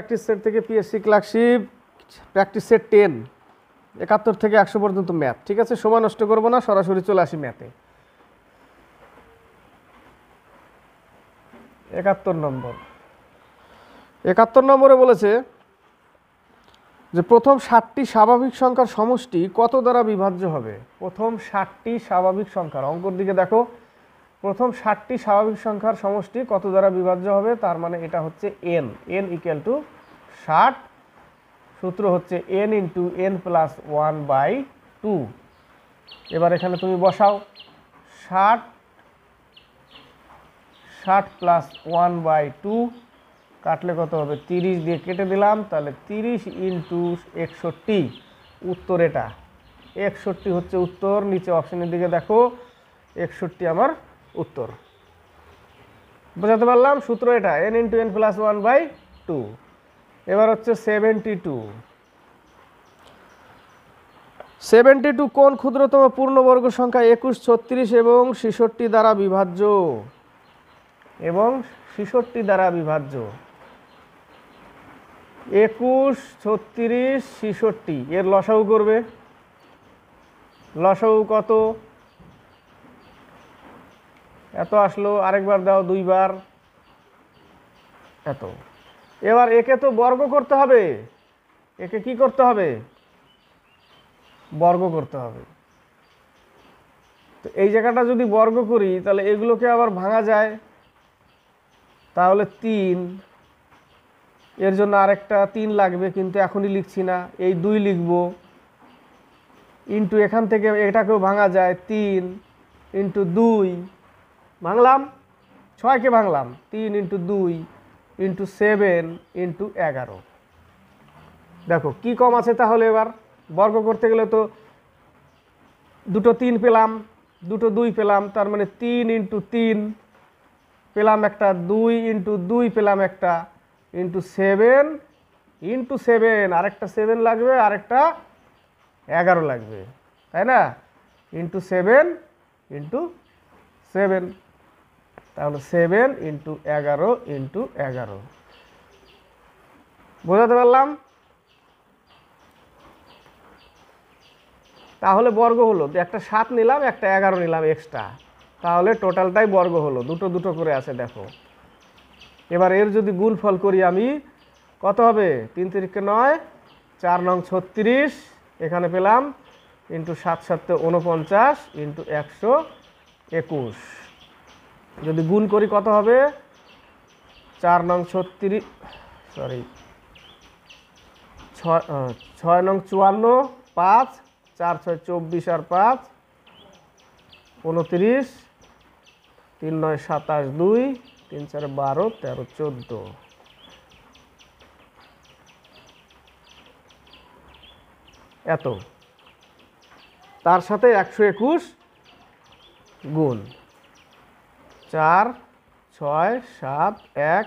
practice set থেকে PSC clerkship practice set ten একাত্তর থেকে একশো পর্যন্ত ম্যাথ ঠিক আছে সময় নষ্ট করবো না সরাসরি চলে আসি ম্যাথে একাত্তর নম্বর একাত্তর নম্বরে বলেছে যে প্রথম ষাটটি স্বাভাবিক সংখ্যার সমষ্টি কত দ্বারা বিভাজ্য হবে প্রথম ষাটটি স্বাভাবিক সংখ্যার অঙ্কর দিকে দেখো প্রথম ষাটটি স্বাভাবিক সংখ্যার সমষ্টি কত দ্বারা বিভাজ্য হবে তার মানে এটা হচ্ছে এন এন ইকুয়াল টু ষাট সূত্র হচ্ছে N into N plus one by two এবার এখানে তুমি বসাও ষাট ষাট প্লাস ওয়ান বাই টু কাটলে কত হবে তিরিশ দিয়ে কেটে দিলাম তাহলে তিরিশ ইন্টু একষট্টি উত্তর এটা একষট্টি হচ্ছে উত্তর নিচে অপশানের দিকে দেখো একষট্টি আমার উত্তর বোঝাতে পারলাম সূত্র এটা n into N plus one by two এবার হচ্ছে সেভেন্টি টু সেভেন্টি টু কোন ক্ষুদ্রতম পূর্ণবর্গ সংখ্যা একুশ ছত্রিশ এবং ছিষট্টি দ্বারা বিভাজ্য এবং ছিষট্টি দ্বারা বিভাজ্য একুশ ছত্রিশ ছিষট্টি এর লসাউ করবে লসাউ কত এত আসলো আরেকবার দাও দুইবার এত এবার একে তো বর্গ করতে হবে একে কি করতে হবে বর্গ করতে হবে তো এই জায়গাটা যদি বর্গ করি তাহলে এগুলোকে আবার ভাঙা যায় তাহলে তিন এর জন্য আরেকটা তিন লাগবে কিন্তু এখনই লিখছি না এই দুই লিখব ইন্টু এখান থেকে এটাকেও ভাঙা যায় তিন ইন্টু দুই ভাঙলাম ছয়কে ভাঙলাম তিন ইন্টু দুই ইন্টু সেভেন ইন্টু এগারো দেখো কি কম আছে তাহলে এবার বর্গ করতে গেলে তো দুটো তিন পেলাম দুটো দুই পেলাম তার মানে তিন ইন্টু তিন পেলাম একটা দুই ইন্টু দুই পেলাম একটা ইন্টু সেভেন ইন্টু সেভেন আরেকটা সেভেন লাগবে আরেকটা এগারো লাগবে তাই না ইন্টু সেভেন ইন্টু সেভেন তাহলে সেভেন ইন্টু এগারো ইন্টু এগারো বোঝাতে পারলাম তাহলে বর্গ হলো একটা সাত নিলাম একটা এগারো নিলাম এক্সট্রা তাহলে টোটালটাই বর্গ হলো দুটো দুটো করে আছে দেখো এবার এর যদি ফল করি আমি কত হবে তিন তিরিশকে নয় চার নং ছত্রিশ এখানে পেলাম ইন্টু সাত সাতটা উনপঞ্চাশ ইন্টু একশো একুশ যদি গুণ করি কত হবে চার নং ছত্রিশ সরি ছয় ছয় নং চুয়ান্ন পাঁচ চার ছয় চব্বিশ আর পাঁচ উনত্রিশ তিন নয় সাতাশ দুই তিন চার বারো তেরো চোদ্দো এত তার সাথে একশো একুশ গুণ চার ছয় সাত এক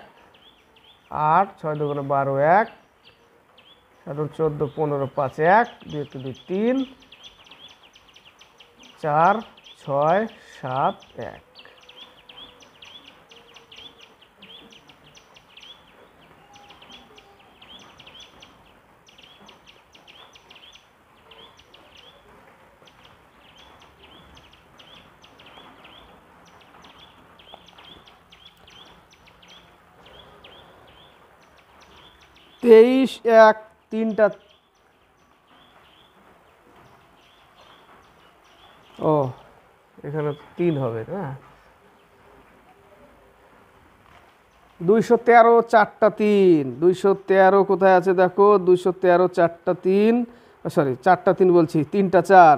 আট ছয় দুগুণে বারো এক সাত চোদ্দো পনেরো পাঁচ এক দুই একটু দুই তিন চার ছয় সাত এক তেইশ এক তিনটা ও এখানে তিন হবে না দুইশো তেরো চারটা তিন দুইশো তেরো কোথায় আছে দেখো দুইশো তেরো চারটা তিন সরি চারটা তিন বলছি তিনটা চার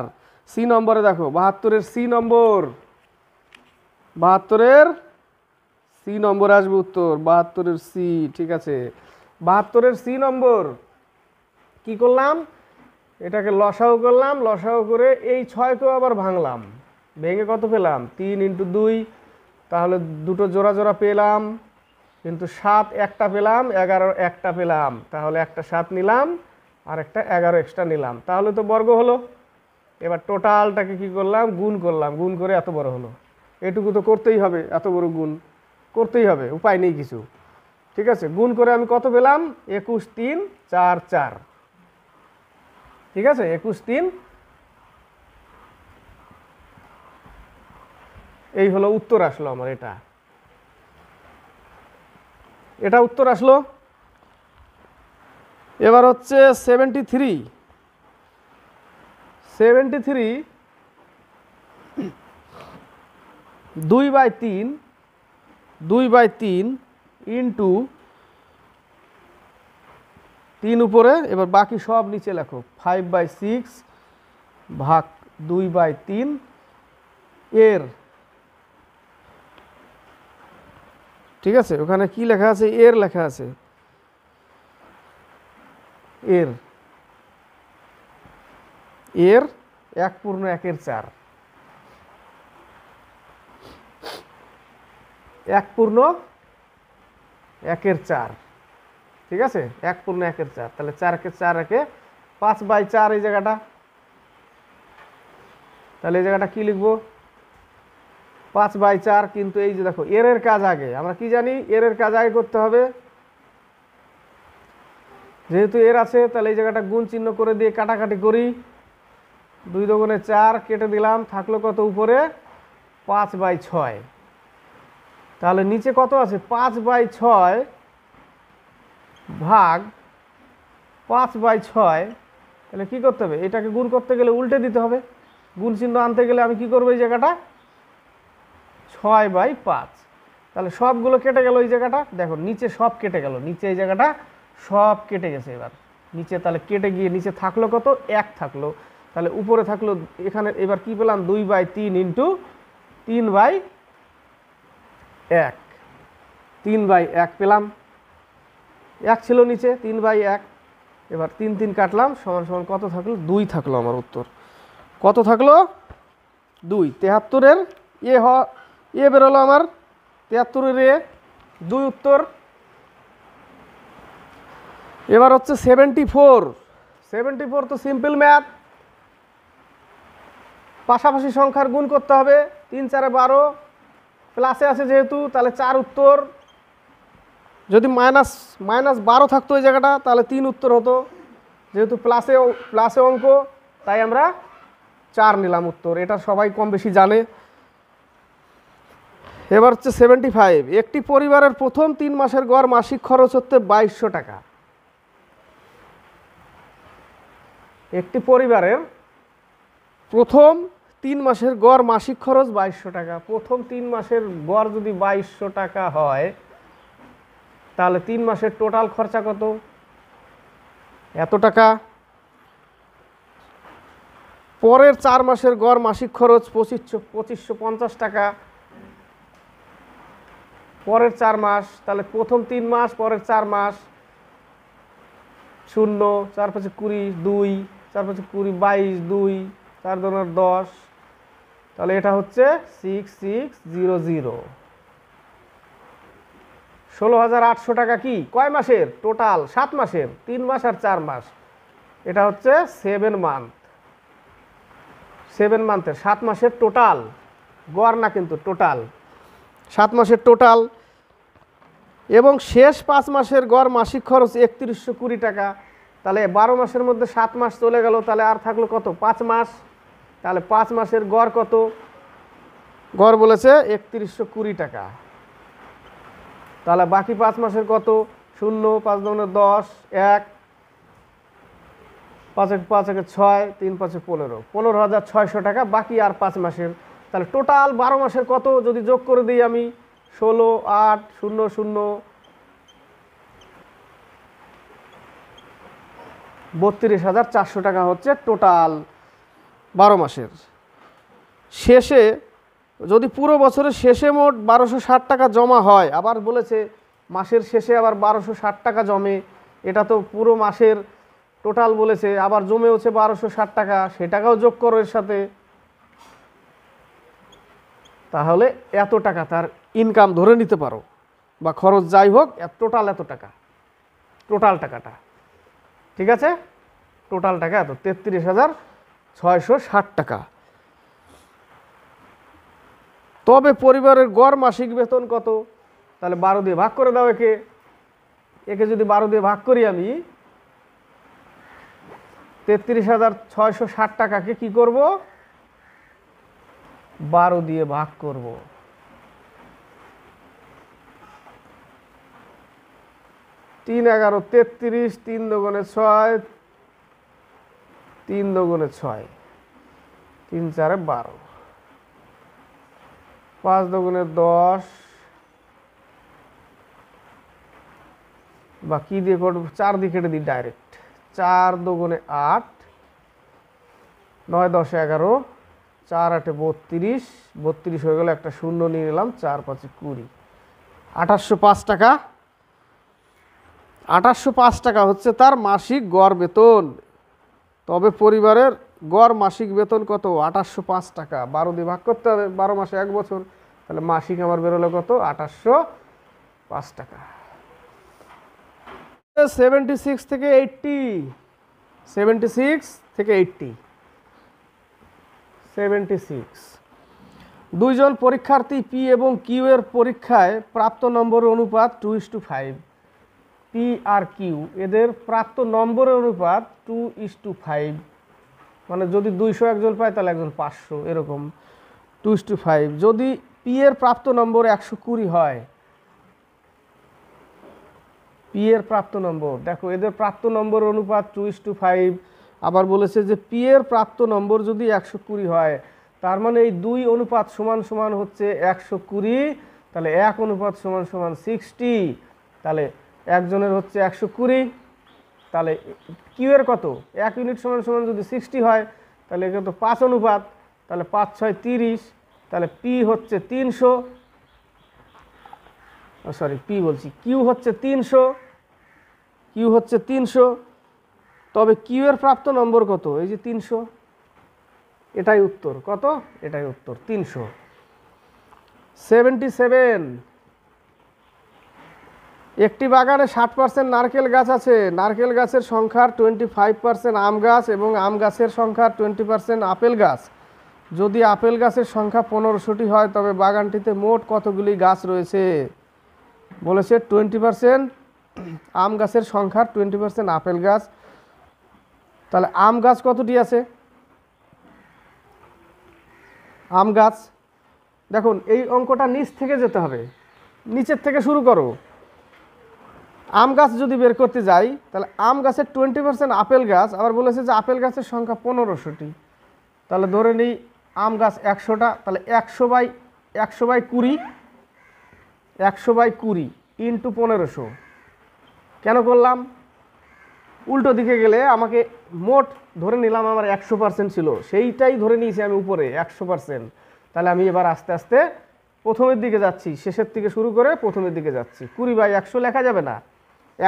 সি নম্বরে দেখো বাহাত্তরের সি নম্বর বাহাত্তরের সি নম্বর আসবে উত্তর বাহাত্তরের সি ঠিক আছে বাহাত্তরের সি নম্বর কি করলাম এটাকে লসাও করলাম লসাও করে এই ছয়কেও আবার ভাঙলাম ভেঙে কত পেলাম তিন ইন্টু দুই তাহলে দুটো জোড়া জোড়া পেলাম কিন্তু সাত একটা পেলাম এগারো একটা পেলাম তাহলে একটা সাত নিলাম আর একটা এগারো এক্সট্রা নিলাম তাহলে তো বর্গ হলো এবার টোটালটাকে কি করলাম গুণ করলাম গুণ করে এত বড় হলো এটুকু তো করতেই হবে এত বড় গুণ করতেই হবে উপায় নেই কিছু ঠিক আছে গুণ করে আমি কত পেলাম একুশ তিন চার চার ঠিক আছে একুশ তিন এই হলো উত্তর আসলো আমার এটা এটা উত্তর আসলো এবার হচ্ছে সেভেন্টি থ্রি সেভেন্টি থ্রি দুই বাই তিন দুই বাই তিন ইন্টু তিন উপরে এবার বাকি সব নিচে লেখো ফাইভ বাই সিক্স ভাগ দুই বাই তিন এর ঠিক আছে ওখানে কি লেখা আছে এর লেখা আছে এর এর এক পূর্ণ একের চার এক পূর্ণ একের চার ঠিক আছে এক পূর্ণ একের চার তাহলে চারকে চার একে পাঁচ বাই চার এই জায়গাটা তাহলে এই জায়গাটা কি লিখবো পাঁচ বাই চার কিন্তু এই যে দেখো এর এর কাজ আগে আমরা কি জানি এর এর কাজ আগে করতে হবে যেহেতু এর আছে তাহলে এই জায়গাটা গুণ চিহ্ন করে দিয়ে কাটাকাটি করি দুই দোকানে চার কেটে দিলাম থাকলো কত উপরে পাঁচ বাই ছয় তাহলে নিচে কত আছে পাঁচ বাই ছয় ভাগ পাঁচ বাই ছয় তাহলে কী করতে হবে এটাকে গুণ করতে গেলে উল্টে দিতে হবে গুণ চিহ্ন আনতে গেলে আমি কি করবো এই জায়গাটা ছয় বাই পাঁচ তাহলে সবগুলো কেটে গেল এই জায়গাটা দেখো নিচে সব কেটে গেল নিচে এই জায়গাটা সব কেটে গেছে এবার নিচে তাহলে কেটে গিয়ে নিচে থাকলো কত এক থাকলো তাহলে উপরে থাকলো এখানে এবার কি পেলাম দুই বাই তিন ইন্টু তিন বাই এক তিন বাই এক পেলাম এক ছিল নিচে তিন বাই এক এবার তিন তিন কাটলাম সমান সমান কত থাকলো দুই থাকলো আমার উত্তর কত থাকলো দুই তেহাত্তরের এ হ এ বেরোলো আমার তেহাত্তরের এ দুই উত্তর এবার হচ্ছে সেভেন্টি ফোর সেভেন্টি ফোর তো সিম্পল ম্যাথ পাশাপাশি সংখ্যার গুণ করতে হবে তিন চারে বারো প্লাসে আছে যেহেতু তাহলে চার উত্তর যদি মাইনাস মাইনাস বারো থাকতো এই জায়গাটা তাহলে তিন উত্তর হতো যেহেতু প্লাসে প্লাসে অঙ্ক তাই আমরা চার নিলাম উত্তর এটা সবাই কম বেশি জানে এবার হচ্ছে সেভেন্টি ফাইভ একটি পরিবারের প্রথম তিন মাসের গড় মাসিক খরচ হচ্ছে বাইশশো টাকা একটি পরিবারের প্রথম তিন মাসের গড় মাসিক খরচ বাইশশো টাকা প্রথম তিন মাসের গড় যদি বাইশশো টাকা হয় তাহলে তিন মাসের টোটাল খরচা কত এত টাকা পরের চার মাসের গড় মাসিক খরচ পঁচিশশো পঁচিশশো পঞ্চাশ টাকা পরের চার মাস তাহলে প্রথম তিন মাস পরের চার মাস শূন্য চার পাঁচে কুড়ি দুই চার পাঁচে কুড়ি বাইশ দুই চার দোনার দশ তাহলে এটা হচ্ছে সিক্স সিক্স জিরো জিরো ষোলো হাজার আটশো টাকা কি কয় মাসের টোটাল সাত মাসের তিন মাস আর চার মাস এটা হচ্ছে সেভেন মান্থ সেভেন মান্থের সাত মাসের টোটাল গড় না কিন্তু টোটাল সাত মাসের টোটাল এবং শেষ পাঁচ মাসের গড় মাসিক খরচ একত্রিশশো কুড়ি টাকা তাহলে বারো মাসের মধ্যে সাত মাস চলে গেল তাহলে আর থাকলো কত পাঁচ মাস তাহলে পাঁচ মাসের গড় কত গড় বলেছে একত্রিশশো কুড়ি টাকা তাহলে বাকি পাঁচ মাসের কত শূন্য পাঁচ দমনে দশ এক পাঁচ এক পাঁচ একে ছয় তিন পাঁচে পনেরো পনেরো হাজার ছয়শো টাকা বাকি আর পাঁচ মাসের তাহলে টোটাল বারো মাসের কত যদি যোগ করে দিই আমি ষোলো আট শূন্য শূন্য বত্রিশ হাজার চারশো টাকা হচ্ছে টোটাল বারো মাসের শেষে যদি পুরো বছরের শেষে মোট বারোশো ষাট টাকা জমা হয় আবার বলেছে মাসের শেষে আবার বারোশো ষাট টাকা জমে এটা তো পুরো মাসের টোটাল বলেছে আবার জমে হচ্ছে বারোশো ষাট টাকা সে টাকাও যোগ করো এর সাথে তাহলে এত টাকা তার ইনকাম ধরে নিতে পারো বা খরচ যাই হোক টোটাল এত টাকা টোটাল টাকাটা ঠিক আছে টোটাল টাকা এত তেত্রিশ হাজার ছয়শো ষাট টাকা তবে পরিবারের গড় মাসিক বেতন কত তাহলে বারো দিয়ে ভাগ করে দাও একে একে যদি বারো দিয়ে ভাগ করি আমি তেত্রিশ হাজার ছয়শো ষাট টাকাকে কী করব বারো দিয়ে ভাগ করব তিন এগারো তেত্রিশ তিন দোকানে ছয় তিন দোগুনে ছয় তিন চারে বারো পাঁচ দোগুনে দশ বা কী দিয়ে করব চার দিকে দিই ডাইরেক্ট চার দুগুণে আট নয় দশে এগারো চার আটে বত্রিশ বত্রিশ হয়ে গেল একটা শূন্য নিয়ে নিলাম চার পাঁচে কুড়ি আঠাশশো পাঁচ টাকা আঠাশশো পাঁচ টাকা হচ্ছে তার মাসিক গড় বেতন তবে পরিবারের গড় মাসিক বেতন কত আঠাশশো পাঁচ টাকা বারো দিয়ে ভাগ করতে হবে বারো মাসে এক বছর তাহলে মাসিক আমার বেরোলো কত আঠাশশো পাঁচ টাকা সেভেন্টি সিক্স থেকে এইটটি সেভেন্টি সিক্স থেকে এইটটি সেভেন্টি সিক্স দুইজন পরীক্ষার্থী পি এবং কিউ এর পরীক্ষায় প্রাপ্ত নম্বর অনুপাত two is to five P আর কিউ এদের প্রাপ্ত নম্বরের অনুপাত টু ইস টু ফাইভ মানে যদি দুইশো একজন পায় তাহলে একজন পাঁচশো এরকম টু ইস টু ফাইভ যদি পি এর প্রাপ্ত নম্বর একশো কুড়ি হয় পি এর প্রাপ্ত নম্বর দেখো এদের প্রাপ্ত নম্বর অনুপাত টু ইস টু ফাইভ আবার বলেছে যে পি এর প্রাপ্ত নম্বর যদি একশো কুড়ি হয় তার মানে এই দুই অনুপাত সমান সমান হচ্ছে একশো কুড়ি তাহলে এক অনুপাত সমান সমান সিক্সটি তাহলে একজনের হচ্ছে একশো কুড়ি তাহলে কিউয়ের কত এক ইউনিট সমান সমান যদি সিক্সটি হয় তাহলে এখানে তো পাঁচ অনুপাত তাহলে পাঁচ ছয় তিরিশ তাহলে পি হচ্ছে তিনশো সরি পি বলছি কিউ হচ্ছে তিনশো কিউ হচ্ছে তিনশো তবে কিউয়ের প্রাপ্ত নম্বর কত এই যে তিনশো এটাই উত্তর কত এটাই উত্তর তিনশো সেভেন্টি সেভেন একটি বাগানে ষাট পার্সেন্ট নারকেল গাছ আছে নারকেল গাছের সংখ্যা টোয়েন্টি ফাইভ পার্সেন্ট আম গাছ এবং আম গাছের সংখ্যা টোয়েন্টি পার্সেন্ট আপেল গাছ যদি আপেল গাছের সংখ্যা পনেরোশোটি হয় তবে বাগানটিতে মোট কতগুলি গাছ রয়েছে বলেছে টোয়েন্টি পার্সেন্ট আম গাছের সংখ্যা টোয়েন্টি পার্সেন্ট আপেল গাছ তাহলে আম গাছ কতটি আছে আম গাছ দেখুন এই অঙ্কটা নিচ থেকে যেতে হবে নিচের থেকে শুরু করো আম গাছ যদি বের করতে যাই তাহলে আম গাছের টোয়েন্টি পার্সেন্ট আপেল গাছ আবার বলেছে যে আপেল গাছের সংখ্যা পনেরোশোটি তাহলে ধরে নিই আম গাছ একশোটা তাহলে একশো বাই একশো বাই কুড়ি একশো বাই কুড়ি ইন্টু পনেরোশো কেন করলাম উল্টো দিকে গেলে আমাকে মোট ধরে নিলাম আমার একশো পার্সেন্ট ছিল সেইটাই ধরে নিয়েছি আমি উপরে একশো পার্সেন্ট তাহলে আমি এবার আস্তে আস্তে প্রথমের দিকে যাচ্ছি শেষের থেকে শুরু করে প্রথমের দিকে যাচ্ছি কুড়ি বাই একশো লেখা যাবে না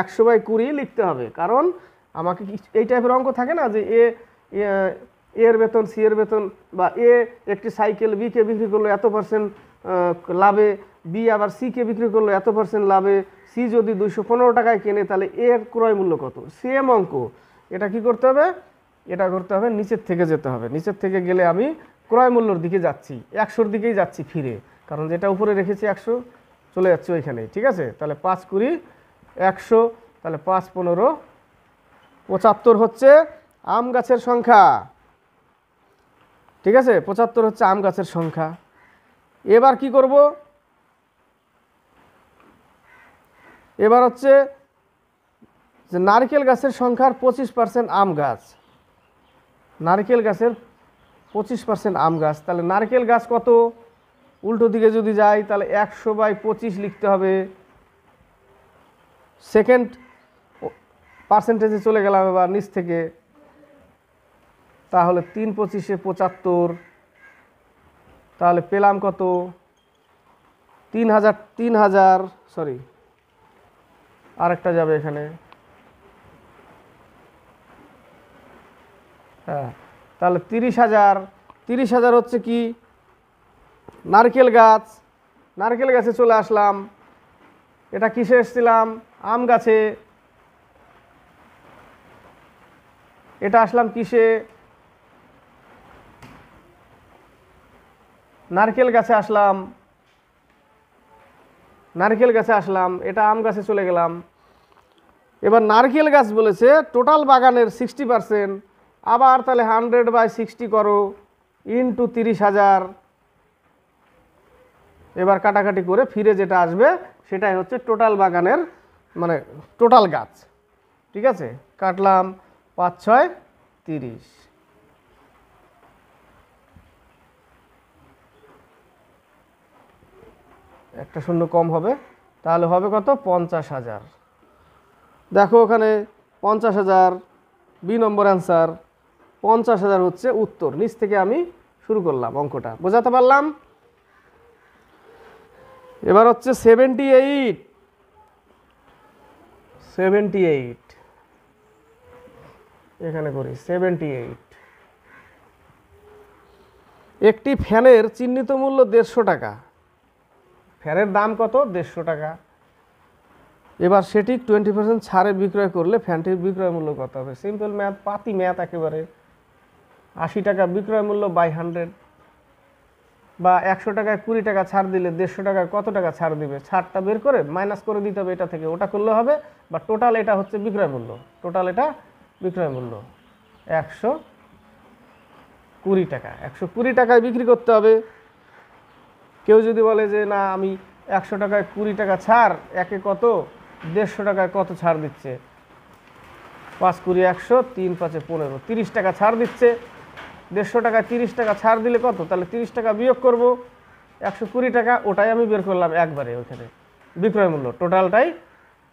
একশো বাই কুড়ি লিখতে হবে কারণ আমাকে এই টাইপের অঙ্ক থাকে না যে এ এর বেতন সি এর বেতন বা এ একটি সাইকেল বিকে বিক্রি করলো এত পার্সেন্ট লাভে বি আবার সিকে বিক্রি করলো এত পার্সেন্ট লাভে সি যদি দুইশো পনেরো টাকায় কেনে তাহলে এর ক্রয় মূল্য কত সেম অঙ্ক এটা কি করতে হবে এটা করতে হবে নিচের থেকে যেতে হবে নিচের থেকে গেলে আমি ক্রয় মূল্যর দিকে যাচ্ছি একশোর দিকেই যাচ্ছি ফিরে কারণ যেটা উপরে রেখেছি একশো চলে যাচ্ছে ওইখানে ঠিক আছে তাহলে পাঁচ কুড়ি একশো তাহলে পাঁচ পনেরো পঁচাত্তর হচ্ছে আম গাছের সংখ্যা ঠিক আছে পঁচাত্তর হচ্ছে আম গাছের সংখ্যা এবার কি করব এবার হচ্ছে যে নারকেল গাছের সংখ্যার পঁচিশ পার্সেন্ট আম গাছ নারকেল গাছের পঁচিশ পার্সেন্ট আম গাছ তাহলে নারকেল গাছ কত উল্টো দিকে যদি যাই তাহলে একশো বাই পঁচিশ লিখতে হবে সেকেন্ড পার্সেন্টেজে চলে গেলাম এবার নিচ থেকে তাহলে তিন পঁচিশে পঁচাত্তর তাহলে পেলাম কত তিন হাজার তিন হাজার সরি আরেকটা যাবে এখানে হ্যাঁ তাহলে তিরিশ হাজার তিরিশ হাজার হচ্ছে কি নারকেল গাছ নারকেল গাছে চলে আসলাম এটা কিসে এসেছিলাম আম গাছে এটা আসলাম কিসে নারকেল গাছে আসলাম নারকেল গাছে আসলাম এটা আম গাছে চলে গেলাম এবার নারকেল গাছ বলেছে টোটাল বাগানের সিক্সটি পারসেন্ট আবার তাহলে হান্ড্রেড বাই সিক্সটি করো টু তিরিশ হাজার এবার কাটাকাটি করে ফিরে যেটা আসবে সেটাই হচ্ছে টোটাল বাগানের মানে টোটাল গাছ ঠিক আছে কাটলাম পাঁচ ছয় তিরিশ একটা শূন্য কম হবে তাহলে হবে কত পঞ্চাশ হাজার দেখো ওখানে পঞ্চাশ হাজার বি নম্বর অ্যান্সার পঞ্চাশ হাজার হচ্ছে উত্তর নিচ থেকে আমি শুরু করলাম অঙ্কটা বোঝাতে পারলাম এবার হচ্ছে সেভেন্টি এইট সেভেন্টি এইট এখানে করি সেভেন্টি এইট একটি ফ্যানের চিহ্নিত মূল্য দেড়শো টাকা ফ্যানের দাম কত দেড়শো টাকা এবার সেটি টোয়েন্টি পার্সেন্ট ছাড়ে বিক্রয় করলে ফ্যানটির বিক্রয় মূল্য কত হবে সিম্পল ম্যাথ পাতি ম্যাথ একেবারে আশি টাকা বিক্রয় মূল্য বাই হান্ড্রেড বা একশো টাকায় কুড়ি টাকা ছাড় দিলে দেড়শো টাকায় কত টাকা ছাড় দিবে ছাড়টা বের করে মাইনাস করে দিতে হবে এটা থেকে ওটা করলে হবে বা টোটাল এটা হচ্ছে বিক্রয় মূল্য টোটাল এটা বিক্রয় মূল্য একশো কুড়ি টাকা একশো কুড়ি টাকায় বিক্রি করতে হবে কেউ যদি বলে যে না আমি একশো টাকায় কুড়ি টাকা ছাড় একে কত দেড়শো টাকায় কত ছাড় দিচ্ছে পাঁচ কুড়ি একশো তিন পাঁচে পনেরো তিরিশ টাকা ছাড় দিচ্ছে দেড়শো টাকা তিরিশ টাকা ছাড় দিলে কত তাহলে তিরিশ টাকা বিয়োগ করব একশো কুড়ি টাকা ওটাই আমি বের করলাম একবারে ওইখানে বিক্রয় মূল্য টোটালটাই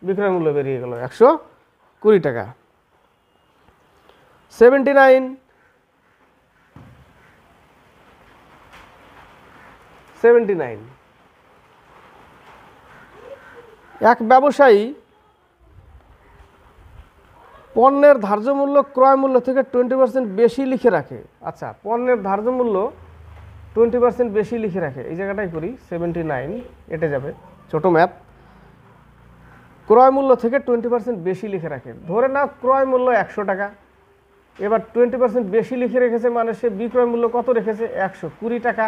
বিক্রয় মূল্য বেরিয়ে গেল একশো কুড়ি টাকা সেভেন্টি নাইন সেভেন্টি নাইন এক ব্যবসায়ী পণ্যের ধার্য মূল্য ক্রয় মূল্য থেকে টোয়েন্টি পার্সেন্ট বেশি লিখে রাখে আচ্ছা পণ্যের ধার্য মূল্য টোয়েন্টি পার্সেন্ট বেশি লিখে রাখে এই জায়গাটাই করি সেভেন্টি নাইন এটে যাবে ছোট ম্যাপ ক্রয় মূল্য থেকে টোয়েন্টি পার্সেন্ট বেশি লিখে রাখে ধরে নাও ক্রয় মূল্য একশো টাকা এবার টোয়েন্টি পার্সেন্ট বেশি লিখে রেখেছে মানে সে বিক্রয় মূল্য কত রেখেছে একশো কুড়ি টাকা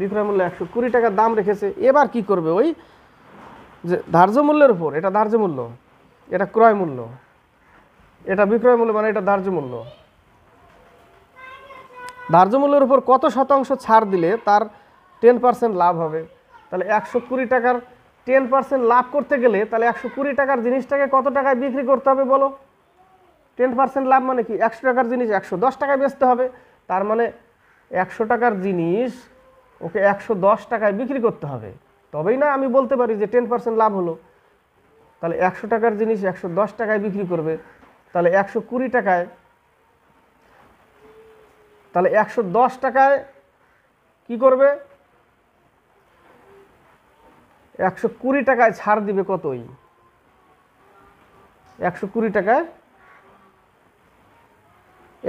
বিক্রয় মূল্য একশো কুড়ি টাকা দাম রেখেছে এবার কি করবে ওই যে ধার্য মূল্যের উপর এটা ধার্য মূল্য এটা ক্রয় মূল্য এটা বিক্রয় মূল্য মানে এটা ধার্য মূল্য ধার্য মূল্যের উপর কত শতাংশ ছাড় দিলে তার টেন পার্সেন্ট লাভ হবে তাহলে একশো কুড়ি টাকার টেন পার্সেন্ট লাভ করতে গেলে তাহলে একশো কুড়ি টাকার জিনিসটাকে কত টাকায় বিক্রি করতে হবে বলো টেন পার্সেন্ট লাভ মানে কি একশো টাকার জিনিস একশো দশ টাকায় বেচতে হবে তার মানে একশো টাকার জিনিস ওকে একশো দশ টাকায় বিক্রি করতে হবে তবেই না আমি বলতে পারি যে টেন পার্সেন্ট লাভ হলো তাহলে একশো টাকার জিনিস একশো দশ টাকায় বিক্রি করবে তাহলে একশো কুড়ি টাকায় তাহলে একশো দশ টাকায় কি করবে একশো কুড়ি টাকায় ছাড় দিবে কতই একশো কুড়ি টাকায়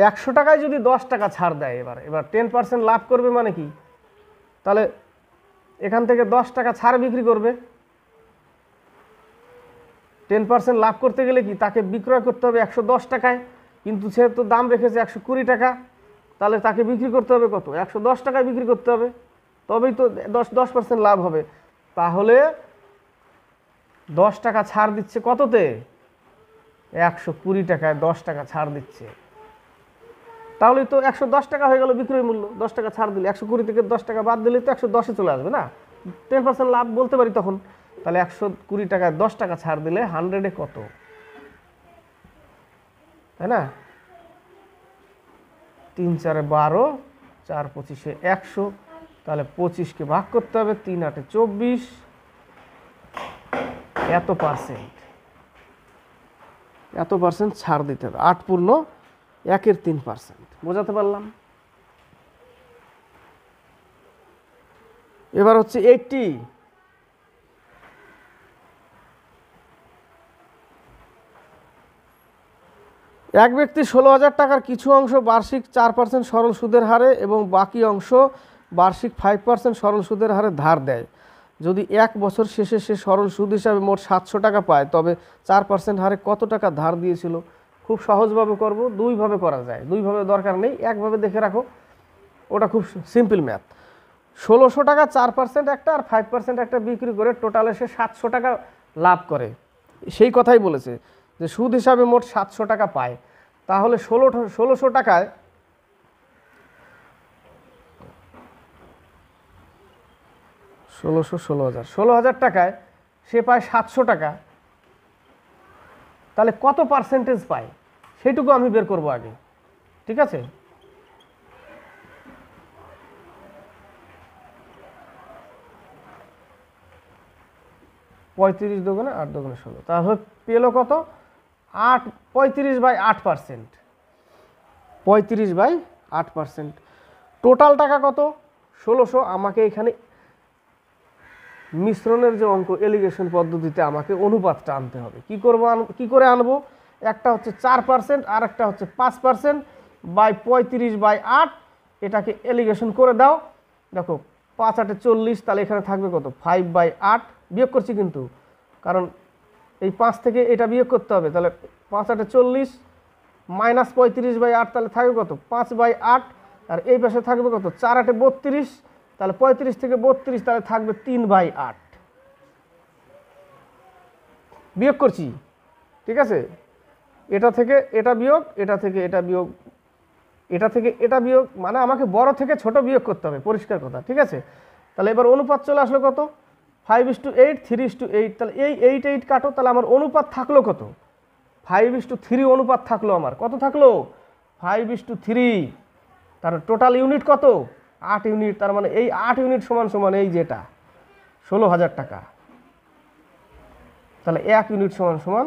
একশো টাকায় যদি দশ টাকা ছাড় দেয় এবার এবার টেন পার্সেন্ট লাভ করবে মানে কি তাহলে এখান থেকে দশ টাকা ছাড় বিক্রি করবে টেন পার্সেন্ট লাভ করতে গেলে কি তাকে বিক্রয় করতে হবে একশো দশ টাকায় কিন্তু সে তো দাম রেখেছে একশো কুড়ি টাকা তাহলে তাকে বিক্রি করতে হবে কত একশো দশ টাকায় বিক্রি করতে হবে তবেই তো দশ দশ পার্সেন্ট লাভ হবে তাহলে দশ টাকা ছাড় দিচ্ছে কততে একশো কুড়ি টাকায় দশ টাকা ছাড় দিচ্ছে তাহলে তো একশো দশ টাকা হয়ে গেল বিক্রয় মূল্য দশ টাকা ছাড় দিলে একশো কুড়ি থেকে দশ টাকা বাদ দিলে তো একশো দশে চলে আসবে না টেন পার্সেন্ট লাভ বলতে পারি তখন তাহলে একশো কুড়ি টাকায় দশ টাকা ছাড় দিলে হান্ড্রেডে কত তাই না তিন চারে বারো চার পঁচিশে একশো তাহলে পঁচিশকে ভাগ করতে হবে তিন আটে চব্বিশ এত পার্সেন্ট এত পার্সেন্ট ছাড় দিতে হবে আট পূর্ণ একের তিন পার্সেন্ট বোঝাতে পারলাম এবার হচ্ছে এইটটি এক ব্যক্তি ষোলো হাজার টাকার কিছু অংশ বার্ষিক চার পার্সেন্ট সরল সুদের হারে এবং বাকি অংশ বার্ষিক ফাইভ পার্সেন্ট সরল সুদের হারে ধার দেয় যদি এক বছর শেষে সে সরল সুদ হিসাবে মোট সাতশো টাকা পায় তবে চার পার্সেন্ট হারে কত টাকা ধার দিয়েছিল খুব সহজভাবে করব দুইভাবে করা যায় দুইভাবে দরকার নেই একভাবে দেখে রাখো ওটা খুব সিম্পল ম্যাথ ষোলোশো টাকা চার পার্সেন্ট একটা আর ফাইভ পার্সেন্ট একটা বিক্রি করে টোটালে সে সাতশো টাকা লাভ করে সেই কথাই বলেছে যে সুদ হিসাবে মোট সাতশো টাকা পায় তাহলে ষোলো ষোলোশো টাকায় ষোলোশো ষোলো হাজার ষোলো হাজার টাকায় সে পায় সাতশো টাকা তাহলে কত পার্সেন্টেজ পায় সেটুকু আমি বের করব আগে ঠিক আছে পঁয়ত্রিশ দোকানে আট দোকানে ষোলো তাহলে পেলো কত আট পঁয়ত্রিশ বাই আট পারসেন্ট পঁয়ত্রিশ বাই আট পারসেন্ট টোটাল টাকা কত ষোলোশো আমাকে এখানে মিশ্রণের যে অঙ্ক এলিগেশন পদ্ধতিতে আমাকে অনুপাতটা আনতে হবে কি করব কি করে আনবো একটা হচ্ছে চার পার্সেন্ট আর একটা হচ্ছে পাঁচ পার্সেন্ট বাই পঁয়ত্রিশ বাই আট এটাকে এলিগেশন করে দাও দেখো পাঁচ আটে চল্লিশ তাহলে এখানে থাকবে কত ফাইভ বাই আট বিয়োগ করছি কিন্তু কারণ এই পাঁচ থেকে এটা বিয়োগ করতে হবে তাহলে পাঁচ আটে চল্লিশ মাইনাস পঁয়ত্রিশ বাই আট তাহলে থাকবে কত পাঁচ বাই আট আর এই পাশে থাকবে কত চার আটে বত্রিশ তাহলে পঁয়ত্রিশ থেকে বত্রিশ তাহলে থাকবে তিন বাই আট বিয়োগ করছি ঠিক আছে এটা থেকে এটা বিয়োগ এটা থেকে এটা বিয়োগ এটা থেকে এটা বিয়োগ মানে আমাকে বড় থেকে ছোট বিয়োগ করতে হবে পরিষ্কার কথা ঠিক আছে তাহলে এবার অনুপাত চলে আসলো কত five is two two eight is to to two eight eight eight কাটো তাহলে আমার অনুপাত থাকলো কত ফাইভ ইস টু থ্রি অনুপাত থাকলো আমার কত থাকলো ফাইভ ইস টু থ্রি তার টোটাল ইউনিট কত আট ইউনিট তার মানে এই আট ইউনিট সমান সমান এই যেটা ষোলো হাজার টাকা তাহলে এক ইউনিট সমান সমান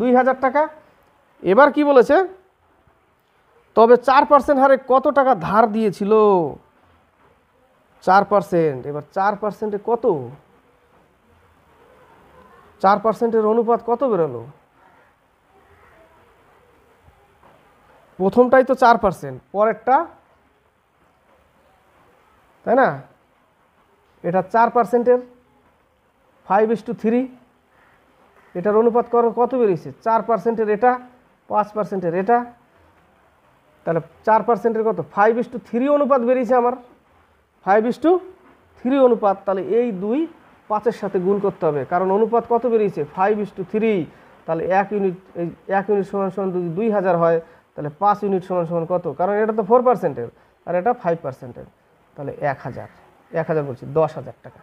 দুই হাজার টাকা এবার কি বলেছে তবে চার পার্সেন্ট হারে কত টাকা ধার দিয়েছিল চার পার্সেন্ট এবার চার পার্সেন্টে কত চার পার্সেন্টের অনুপাত কত বেরোলো প্রথমটাই তো চার পার্সেন্ট পরেরটা তাই না এটা চার পার্সেন্টের ফাইভ ইস টু থ্রি এটার অনুপাত কর কত বেরিয়েছে চার পার্সেন্টের এটা পাঁচ পার্সেন্টের এটা তাহলে চার পার্সেন্টের কত ফাইভ ইস টু থ্রি অনুপাত বেরিয়েছে আমার ফাইভ ইস টু থ্রি অনুপাত তাহলে এই দুই পাঁচের সাথে গুণ করতে হবে কারণ অনুপাত কত বেরিয়েছে ফাইভ ইস টু থ্রি তাহলে এক ইউনিট এই এক ইউনিট সমান সমান যদি দুই হাজার হয় তাহলে পাঁচ ইউনিট সমান সমান কত কারণ এটা তো ফোর পার্সেন্টের আর এটা ফাইভ পার্সেন্টের তাহলে এক হাজার এক হাজার বলছি দশ হাজার টাকা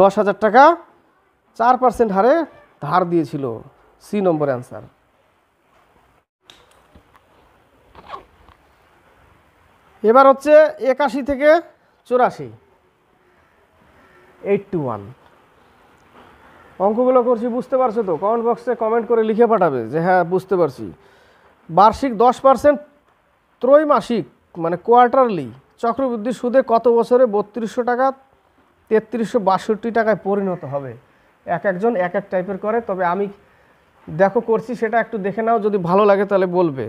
দশ হাজার টাকা চার পার্সেন্ট হারে ধার দিয়েছিল সি নম্বর অ্যান্সার এবার হচ্ছে একাশি থেকে চুরাশি এইট টু ওয়ান অঙ্কগুলো করছি বুঝতে পারছো তো কমেন্ট বক্সে কমেন্ট করে লিখে পাঠাবে যে হ্যাঁ বুঝতে পারছি বার্ষিক দশ পার্সেন্ট ত্রৈমাসিক মানে কোয়ার্টারলি চক্রবৃদ্ধি সুদে কত বছরে বত্রিশশো টাকা তেত্রিশশো বাষট্টি টাকায় পরিণত হবে এক একজন এক এক টাইপের করে তবে আমি দেখো করছি সেটা একটু দেখে নাও যদি ভালো লাগে তাহলে বলবে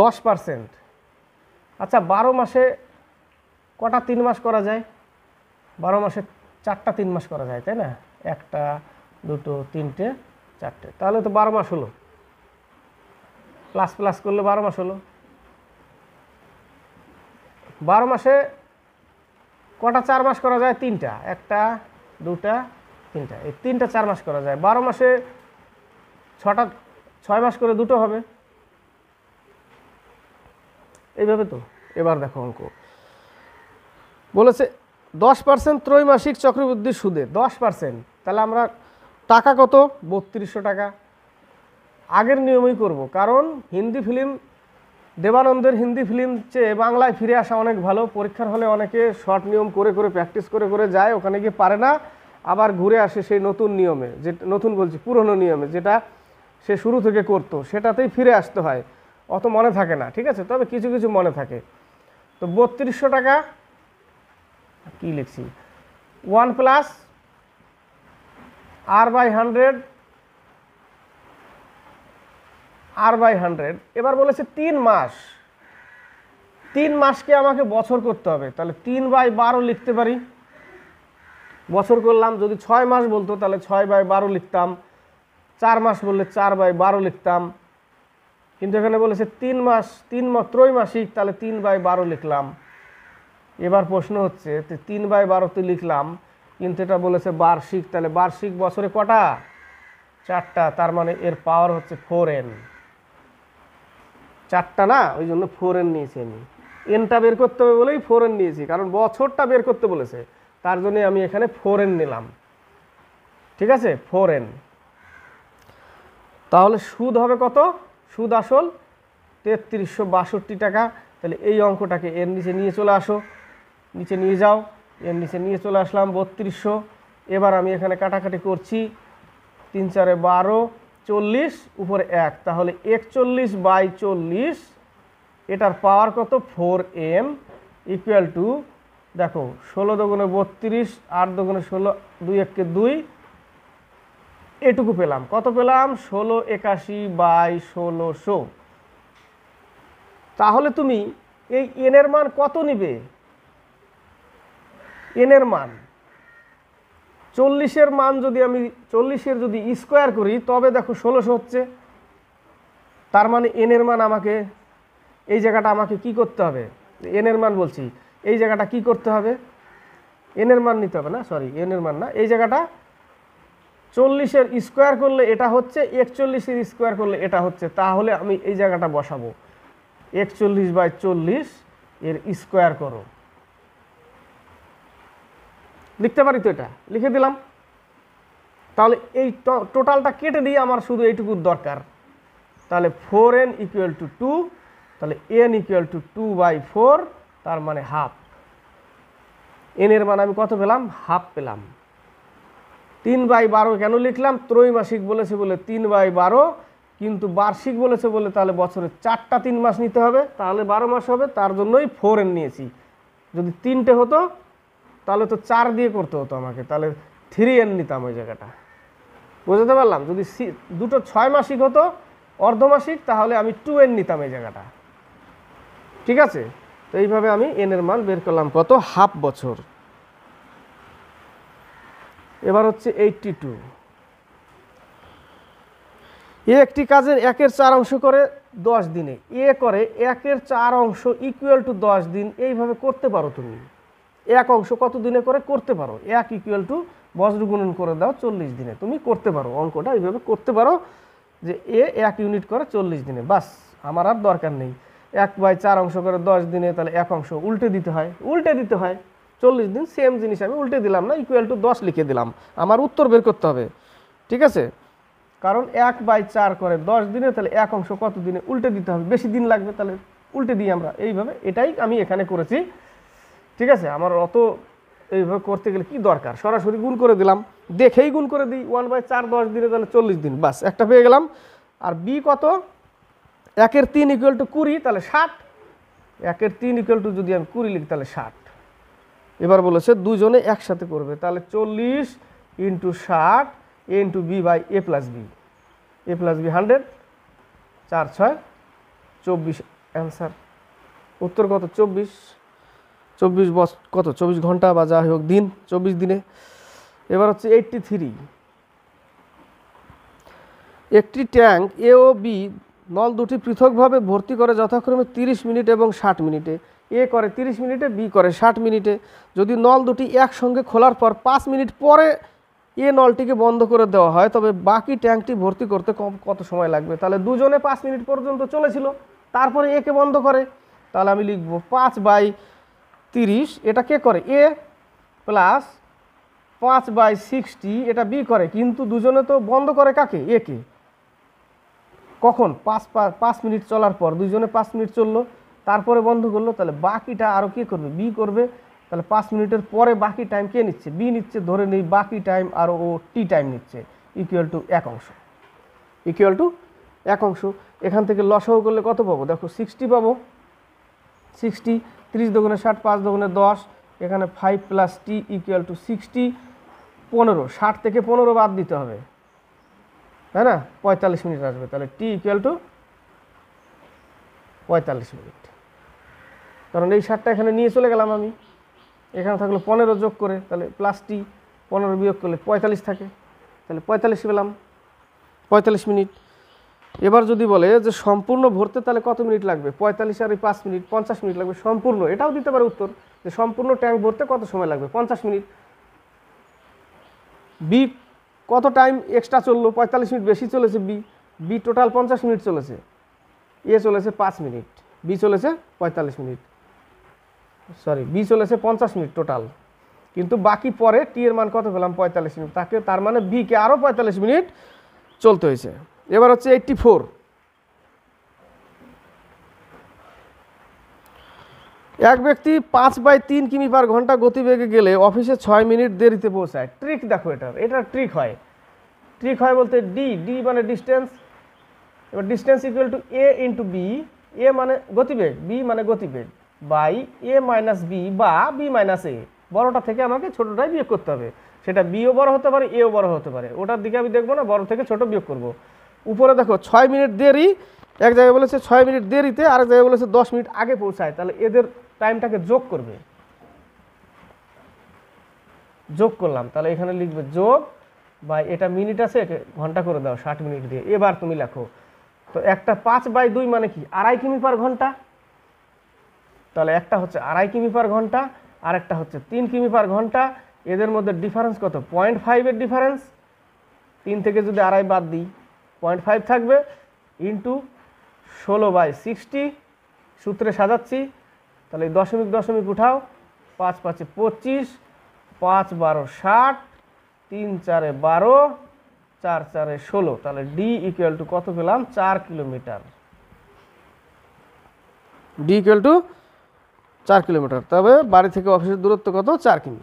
দশ পার্সেন্ট আচ্ছা বারো মাসে কটা তিন মাস করা যায় বারো মাসে চারটা তিন মাস করা যায় তাই না একটা দুটো তিনটে চারটে তাহলে তো বারো মাস হলো প্লাস প্লাস করলে বারো মাস হলো বারো মাসে কটা চার মাস করা যায় তিনটা একটা দুটা তিনটা এই তিনটা চার মাস করা যায় বারো মাসে ছটা ছয় মাস করে দুটো হবে এইভাবে তো এবার দেখো অঙ্ক বলেছে দশ পার্সেন্ট ত্রৈমাসিক চক্রবৃদ্ধি সুদে দশ পার্সেন্ট তাহলে আমরা টাকা কত বত্রিশশো টাকা আগের নিয়মই করব কারণ হিন্দি ফিল্ম দেবানন্দের হিন্দি ফিল্ম চেয়ে বাংলায় ফিরে আসা অনেক ভালো পরীক্ষার হলে অনেকে শর্ট নিয়ম করে করে প্র্যাকটিস করে করে যায় ওখানে গিয়ে পারে না আবার ঘুরে আসে সেই নতুন নিয়মে যে নতুন বলছি পুরনো নিয়মে যেটা সে শুরু থেকে করতো সেটাতেই ফিরে আসতে হয় অত মনে থাকে না ঠিক আছে তবে কিছু কিছু মনে থাকে তো বত্রিশশো টাকা কি লিখছি one plus R by hundred R by hundred এবার বলেছে তিন মাস তিন মাসকে আমাকে বছর করতে হবে তাহলে তিন বাই বারো লিখতে পারি বছর করলাম যদি ছয় মাস বলতো তাহলে ছয় বাই বারো লিখতাম চার মাস বললে চার বাই বারো লিখতাম কিন্তু এখানে বলেছে তিন মাস তিন মাস ত্রৈমাসিক তাহলে তিন বাই বারো লিখলাম এবার প্রশ্ন হচ্ছে তিন বাই বারোতে লিখলাম কিন্তু এটা বলেছে বার্ষিক তাহলে বার্ষিক বছরে কটা চারটা তার মানে এর পাওয়ার হচ্ছে ফোর এন চারটা না ওই জন্য ফোর এন নিয়েছি আমি এনটা বের করতে হবে বলেই ফোর এন নিয়েছি কারণ বছরটা বের করতে বলেছে তার জন্য আমি এখানে ফোর এন নিলাম ঠিক আছে ফোর এন তাহলে সুদ হবে কত সুদ আসল তেত্রিশশো বাষট্টি টাকা তাহলে এই অঙ্কটাকে এর নিচে নিয়ে চলে আসো নিচে নিয়ে যাও এর নিচে নিয়ে চলে আসলাম বত্রিশশো এবার আমি এখানে কাটাকাটি করছি তিন চারে বারো চল্লিশ উপরে এক তাহলে একচল্লিশ বাই চল্লিশ এটার পাওয়ার কত ফোর এম ইকুয়াল টু দেখো ষোলো দোকানে বত্রিশ আট দোকানে ষোলো দুই একে দুই এটুকু পেলাম কত পেলাম ষোলো একাশি বাই ষোলোশো তাহলে তুমি এই এনের মান কত নিবে এনের মান চল্লিশের মান যদি আমি চল্লিশের যদি স্কোয়ার করি তবে দেখো ষোলোশো হচ্ছে তার মানে এনের মান আমাকে এই জায়গাটা আমাকে কি করতে হবে এনের মান বলছি এই জায়গাটা কি করতে হবে এনের মান নিতে হবে না সরি এনের মান না এই জায়গাটা চল্লিশের স্কোয়ার করলে এটা হচ্ছে একচল্লিশের স্কোয়ার করলে এটা হচ্ছে তাহলে আমি এই জায়গাটা বসাবো একচল্লিশ বাই চল্লিশ এর স্কোয়ার করো লিখতে পারি তো এটা লিখে দিলাম তাহলে এই টোটালটা কেটে দিয়ে আমার শুধু এইটুকুর দরকার তাহলে four N equal to two তাহলে N equal to two by four তার মানে হাফ এনের মানে আমি কত পেলাম হাফ পেলাম তিন বাই বারো কেন লিখলাম ত্রৈমাসিক বলেছে বলে তিন বাই বারো কিন্তু বার্ষিক বলেছে বলে তাহলে বছরে চারটা তিন মাস নিতে হবে তাহলে বারো মাস হবে তার জন্যই ফোর এন নিয়েছি যদি তিনটে হতো তাহলে তো চার দিয়ে করতে হতো আমাকে তাহলে থ্রি এন নিতাম ওই জায়গাটা বুঝতে পারলাম যদি দুটো ছয় মাসিক হতো অর্ধমাসিক তাহলে আমি টু এন নিতাম এই জায়গাটা ঠিক আছে তো এইভাবে আমি এনের মান বের করলাম কত হাফ বছর এবার হচ্ছে এইটটি টু এ একটি কাজের একের চার অংশ করে দশ দিনে এ করে একের চার অংশ ইকুয়াল টু দশ দিন এইভাবে করতে পারো তুমি এক অংশ কত দিনে করে করতে পারো এক ইকুয়াল টু বজ্র গুণন করে দাও চল্লিশ দিনে তুমি করতে পারো অঙ্কটা এইভাবে করতে পারো যে এ এক ইউনিট করে চল্লিশ দিনে বাস আমার আর দরকার নেই এক বাই চার অংশ করে দশ দিনে তাহলে এক অংশ উল্টে দিতে হয় উল্টে দিতে হয় চল্লিশ দিন সেম জিনিস আমি উল্টে দিলাম না ইকুয়াল টু দশ লিখে দিলাম আমার উত্তর বের করতে হবে ঠিক আছে কারণ এক বাই চার করে দশ দিনে তাহলে এক অংশ কত দিনে উল্টে দিতে হবে বেশি দিন লাগবে তাহলে উল্টে দিই আমরা এইভাবে এটাই আমি এখানে করেছি ঠিক আছে আমার অত এইভাবে করতে গেলে কি দরকার সরাসরি গুণ করে দিলাম দেখেই গুণ করে দিই ওয়ান বাই চার দশ দিনে তাহলে চল্লিশ দিন বাস একটা পেয়ে গেলাম আর বি কত একের তিন ইকুয়াল টু কুড়ি তাহলে ষাট একের তিন ইকুয়াল টু যদি আমি কুড়ি লিখি তাহলে ষাট এবার বলেছে দুজনে একসাথে করবে তাহলে চল্লিশ ইন্টু ষাট A into B by A plus B A plus B hundred চার ছয় চব্বিশ অ্যান্সার উত্তর কত চব্বিশ চব্বিশ বস কত চব্বিশ ঘন্টা বা যাই হোক দিন চব্বিশ দিনে এবার হচ্ছে এইটটি থ্রি একটি ট্যাঙ্ক এ ও বি নল দুটি পৃথকভাবে ভর্তি করে যথাক্রমে তিরিশ মিনিট এবং ষাট মিনিটে এ করে তিরিশ মিনিটে বি করে ষাট মিনিটে যদি নল দুটি একসঙ্গে খোলার পর পাঁচ মিনিট পরে এ নলটিকে বন্ধ করে দেওয়া হয় তবে বাকি ট্যাঙ্কটি ভর্তি করতে কম কত সময় লাগবে তাহলে দুজনে পাঁচ মিনিট পর্যন্ত চলেছিল তারপরে একে বন্ধ করে তাহলে আমি লিখব পাঁচ বাই তিরিশ এটা কে করে এ প্লাস পাঁচ বাই সিক্সটি এটা বি করে কিন্তু দুজনে তো বন্ধ করে কাকে এ কে কখন পাঁচ পাঁচ মিনিট চলার পর দুজনে পাঁচ মিনিট চললো তারপরে বন্ধ করলো তাহলে বাকিটা আরও কে করবে বি করবে তাহলে পাঁচ মিনিটের পরে বাকি টাইম কে নিচ্ছে বি নিচ্ছে ধরে নেই বাকি টাইম আর ও টি টাইম নিচ্ছে ইকুয়াল টু এক অংশ ইকুয়াল টু এক অংশ এখান থেকে লসাও করলে কত পাবো দেখো সিক্সটি পাবো সিক্সটি ত্রিশ দোকানে ষাট পাঁচ দোকানে দশ এখানে five plus T equal to sixty পনেরো ষাট থেকে পনেরো বাদ দিতে হবে তাই না পঁয়তাল্লিশ মিনিট আসবে তাহলে টি ইকুয়াল টু পঁয়তাল্লিশ মিনিট কারণ এই ষাটটা এখানে নিয়ে চলে গেলাম আমি এখানে থাকলে পনেরো যোগ করে তাহলে প্লাস টি পনেরো বিয়োগ করলে পঁয়তাল্লিশ থাকে তাহলে পঁয়তাল্লিশ পেলাম পঁয়তাল্লিশ মিনিট এবার যদি বলে যে সম্পূর্ণ ভরতে তাহলে কত মিনিট লাগবে পঁয়তাল্লিশ আর পাঁচ মিনিট পঞ্চাশ মিনিট লাগবে সম্পূর্ণ এটাও দিতে পারে উত্তর যে সম্পূর্ণ ট্যাঙ্ক ভরতে কত সময় লাগবে পঞ্চাশ মিনিট বি কত টাইম এক্সট্রা চললো পঁয়তাল্লিশ মিনিট বেশি চলেছে বি বি টোটাল পঞ্চাশ মিনিট চলেছে এ চলেছে পাঁচ মিনিট বি চলেছে পঁয়তাল্লিশ মিনিট সরি বি চলেছে পঞ্চাশ মিনিট টোটাল কিন্তু বাকি পরে টি এর মান কত পেলাম পঁয়তাল্লিশ মিনিট তাকে তার মানে বিকে আরও পঁয়তাল্লিশ মিনিট চলতে হয়েছে এবার হচ্ছে এইটটি ফোর এক ব্যক্তি পাঁচ বাই তিন কিমি পার ঘন্টা গতিবেগে গেলে অফিসে ছয় মিনিট দেরিতে পৌঁছায় ট্রিক দেখো এটার এটা ট্রিক হয় ট্রিক হয় বলতে ডি ডি মানে ডিস্টেন্স এবার distance equal to A into B A মানে গতিবেগ বি মানে গতিবেগ বাই এ মাইনাস বি বা বি মাইনাস এ বড়টা থেকে আমাকে ছোটোটাই বিয়োগ করতে হবে সেটা বিও বড় হতে পারে এও বড় হতে পারে ওটার দিকে আমি দেখবো না বড় থেকে ছোট বিয়োগ করবো উপরে দেখো ছয় মিনিট দেরি এক জায়গায় বলেছে ছয় মিনিট দেরিতে আরেক জায়গায় বলেছে দশ মিনিট আগে পৌঁছায় তাহলে এদের টাইমটাকে যোগ করবে যোগ করলাম তাহলে এখানে লিখবে যোগ বা এটা মিনিট আছে ঘন্টা করে দাও ষাট মিনিট দিয়ে এবার তুমি লেখো তো একটা পাঁচ বাই দুই মানে কি আড়াই কিমি পার ঘন্টা তাহলে একটা হচ্ছে আড়াই কিমি পার ঘন্টা আর একটা হচ্ছে তিন কিমি পার ঘন্টা এদের মধ্যে ডিফারেন্স কত পয়েন্ট ফাইভের ডিফারেন্স তিন থেকে যদি আড়াই বাদ দিই পয়েন্ট ফাইভ থাকবে ইন্টু ষোলো বাই সিক্সটি সূত্রে সাজাচ্ছি তাহলে দশমিক দশমিক উঠাও পাঁচ পাঁচে পঁচিশ পাঁচ বারো ষাট তিন চারে বারো চার চারে ষোলো তাহলে ডি ইকুয়াল টু কত পেলাম চার কিলোমিটার ডি ইকুয়াল টু চার কিলোমিটার তবে বাড়ি থেকে অফিসের দূরত্ব কত চার কিমি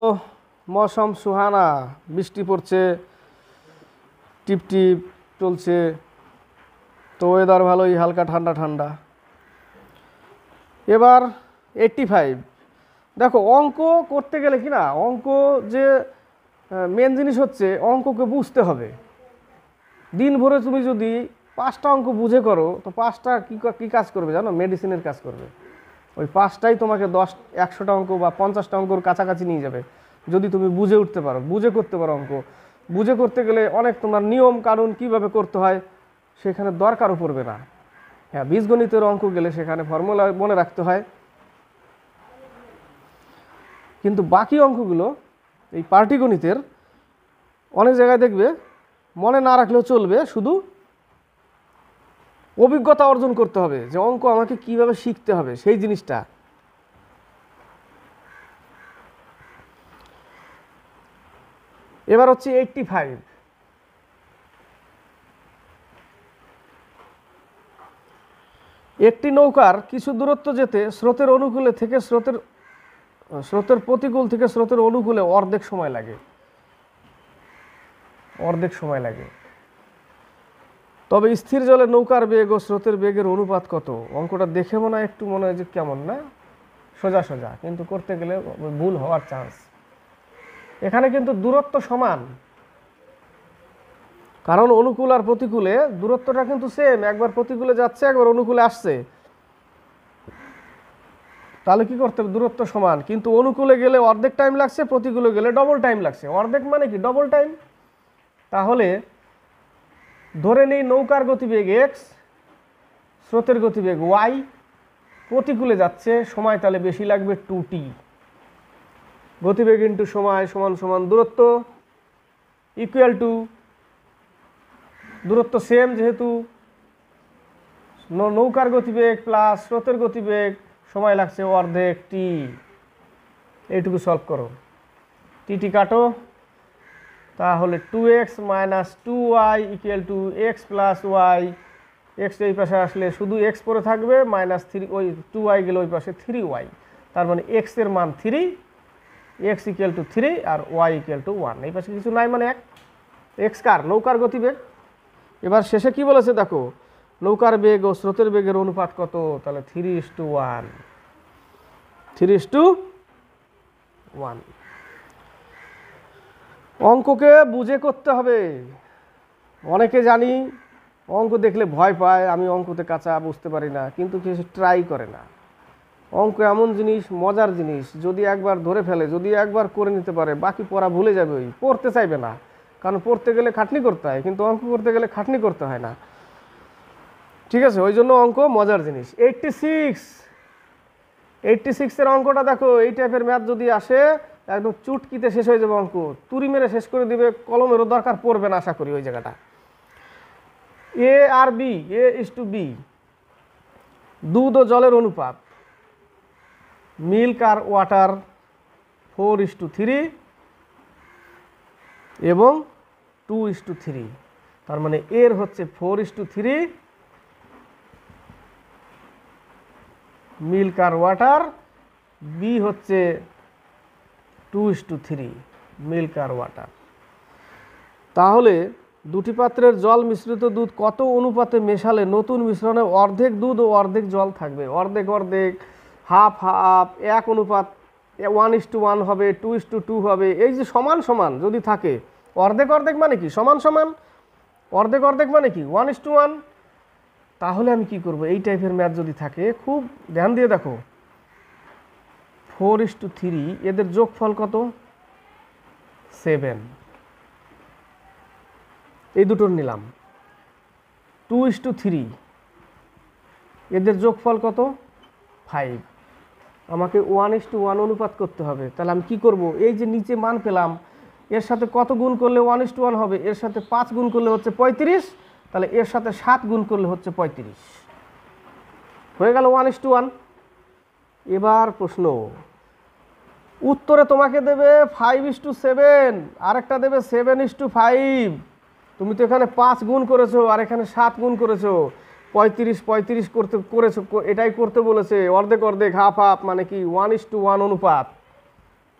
তো মৌসম সুহানা বৃষ্টি পড়ছে টিপ টিপ চলছে তো ওয়েদার ভালোই হালকা ঠান্ডা ঠান্ডা এবার এইটটি ফাইভ দেখো অঙ্ক করতে গেলে কি না অঙ্ক যে মেন জিনিস হচ্ছে অঙ্ককে বুঝতে হবে দিন ভরে তুমি যদি পাঁচটা অঙ্ক বুঝে করো তো পাঁচটা কী কী কাজ করবে জানো মেডিসিনের কাজ করবে ওই পাঁচটাই তোমাকে দশ একশোটা অঙ্ক বা পঞ্চাশটা অঙ্কর কাছাকাছি নিয়ে যাবে যদি তুমি বুঝে উঠতে পারো বুঝে করতে পারো অঙ্ক বুঝে করতে গেলে অনেক তোমার নিয়ম কানুন কিভাবে করতে হয় সেখানে দরকারও পড়বে না হ্যাঁ বীজগণিতের অঙ্ক গেলে সেখানে ফর্মুলা মনে রাখতে হয় কিন্তু বাকি অঙ্কগুলো এই পার্টিগণিতের অনেক জায়গায় দেখবে মনে না রাখলেও চলবে শুধু অভিজ্ঞতা অর্জন করতে হবে যে অঙ্ক আমাকে কিভাবে শিখতে হবে সেই জিনিসটা এবার হচ্ছে এইটটি ফাইভ একটি নৌকার কিছু দূরত্ব যেতে স্রোতের অনুকূলে থেকে স্রোতের স্রোতের প্রতিকূল থেকে স্রোতের অনুকূলে অর্ধেক সময় লাগে অর্ধেক সময় লাগে তবে স্থির জলে নৌকার বেগ ও স্রোতের বেগের অনুপাত কত অঙ্কটা দেখে মনে হয় একটু মনে হয় যে কেমন না সোজা সোজা কিন্তু করতে গেলে ভুল হওয়ার চান্স এখানে কিন্তু দূরত্ব সমান কারণ অনুকূল আর প্রতিকূলে দূরত্বটা কিন্তু সেম একবার প্রতিকূলে যাচ্ছে একবার অনুকূলে আসছে তাহলে কি করতে হবে দূরত্ব সমান কিন্তু অনুকূলে গেলে অর্ধেক টাইম লাগছে প্রতিকূলে গেলে ডবল টাইম লাগছে অর্ধেক মানে কি ডবল টাইম তাহলে ধরে নেই নৌকার গতিবেগ এক্স স্রোতের গতিবেগ ওয়াই প্রতিকূলে যাচ্ছে সময় তাহলে বেশি লাগবে টু টি গতিবেগ ইন্টু সময় সমান সমান দূরত্ব ইকুয়াল টু দূরত্ব সেম যেহেতু নৌকার গতিবেগ প্লাস স্রোতের গতিবেগ সময় লাগছে অর্ধেক টি এইটুকু সলভ করো টি কাটো তাহলে two X minus two Y equal to X plus Y X এই পাশে আসলে শুধু এক্স পরে থাকবে মাইনাস থ্রি ওই টু ওয়াই গেলে ওই পাশে থ্রি ওয়াই তার মানে এক্সের মান three X equal to three আর ওয়াই ইকুয়াল টু ওয়ান এই পাশে কিছু নাই মানে এক এক্স কার নৌকার গতিবেগ এবার শেষে কি বলেছে দেখো নৌকার বেগ ও স্রোতের বেগের অনুপাত কত তাহলে three is to one three is to one অঙ্ককে বুঝে করতে হবে অনেকে জানি অঙ্ক দেখলে ভয় পায় আমি অঙ্কতে কাঁচা বুঝতে পারি না কিন্তু কিছু ট্রাই করে না অঙ্ক এমন জিনিস মজার জিনিস যদি একবার ধরে ফেলে যদি একবার করে নিতে পারে বাকি পড়া ভুলে যাবে ওই পড়তে চাইবে না কারণ পড়তে গেলে খাটনি করতে হয় কিন্তু অঙ্ক করতে গেলে খাটনি করতে হয় না ঠিক আছে ওই জন্য অঙ্ক মজার জিনিস এইটটি সিক্স এইটটি সিক্সের অঙ্কটা দেখো এই টাইপের ম্যাথ যদি আসে একদম চুটকিতে শেষ হয়ে যাবে অঙ্ক তুরি মেরে শেষ করে দিবে কলমেরও দরকার পড়বে না আশা করি ওই জায়গাটা এ আর B A is to B দুধ ও জলের অনুপাত মিল্ক আর water four is to three এবং টু ইস টু থ্রি তার মানে এর হচ্ছে four is to three milk আর ওয়াটার বি হচ্ছে two is to three milk আর ওয়াটার তাহলে দুটি পাত্রের জল মিশ্রিত দুধ কত অনুপাতে মেশালে নতুন মিশ্রণে অর্ধেক দুধ ও অর্ধেক জল থাকবে অর্ধেক অর্ধেক হাফ হাফ এক অনুপাত ওয়ান ইস টু ওয়ান হবে টু ইস টু টু হবে এই যে সমান সমান যদি থাকে অর্ধেক অর্ধেক মানে কি সমান সমান অর্ধেক অর্ধেক মানে কি ওয়ান ইস টু ওয়ান তাহলে আমি কি করব এই টাইপের ম্যাথ যদি থাকে খুব ধ্যান দিয়ে দেখো ফোর ইস টু থ্রি এদের যোগফল কত সেভেন এই দুটোর নিলাম টু ইস টু থ্রি এদের যোগফল কত ফাইভ আমাকে ওয়ান ইস টু ওয়ান অনুপাত করতে হবে তাহলে আমি কী করবো এই যে নিচে মান পেলাম এর সাথে কত গুণ করলে ওয়ান ইস টু ওয়ান হবে এর সাথে পাঁচ গুণ করলে হচ্ছে পঁয়ত্রিশ তাহলে এর সাথে সাত গুণ করলে হচ্ছে পঁয়ত্রিশ হয়ে গেল ওয়ান ইস টু ওয়ান এবার প্রশ্ন উত্তরে তোমাকে দেবে ফাইভ ইস টু সেভেন আরেকটা দেবে সেভেন ইস টু ফাইভ তুমি তো এখানে পাঁচ গুণ করেছো আর এখানে সাত গুণ করেছো পঁয়ত্রিশ পঁয়ত্রিশ করতে করেছে এটাই করতে বলেছে অর্ধেক অর্ধেক হাফ হাফ মানে কি ওয়ান ইস টু ওয়ান অনুপাত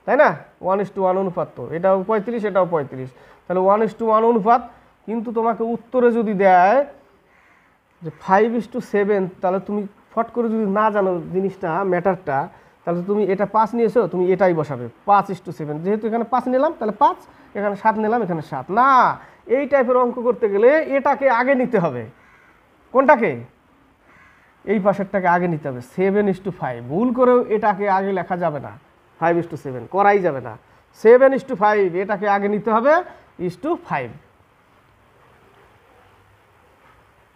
তাই না ওয়ান ইস টু ওয়ান অনুপাত তো এটাও পঁয়ত্রিশ এটাও পঁয়ত্রিশ তাহলে ওয়ান ইস টু ওয়ান অনুপাত কিন্তু তোমাকে উত্তরে যদি দেয় যে ফাইভ ইস টু সেভেন তাহলে তুমি ফট করে যদি না জানো জিনিসটা ম্যাটারটা তাহলে তুমি এটা পাঁচ নিয়েছো তুমি এটাই বসাবে পাঁচ ইস টু সেভেন যেহেতু এখানে পাঁচ নিলাম তাহলে পাঁচ এখানে সাত নিলাম এখানে সাত না এই টাইপের অঙ্ক করতে গেলে এটাকে আগে নিতে হবে কোনটাকে এই পাশেরটাকে আগে নিতে হবে সেভেন ইস টু ফাইভ ভুল করেও এটাকে আগে লেখা যাবে না ফাইভ ইস টু সেভেন করাই যাবে না সেভেন ইস টু ফাইভ এটাকে আগে নিতে হবে ইস টু ফাইভ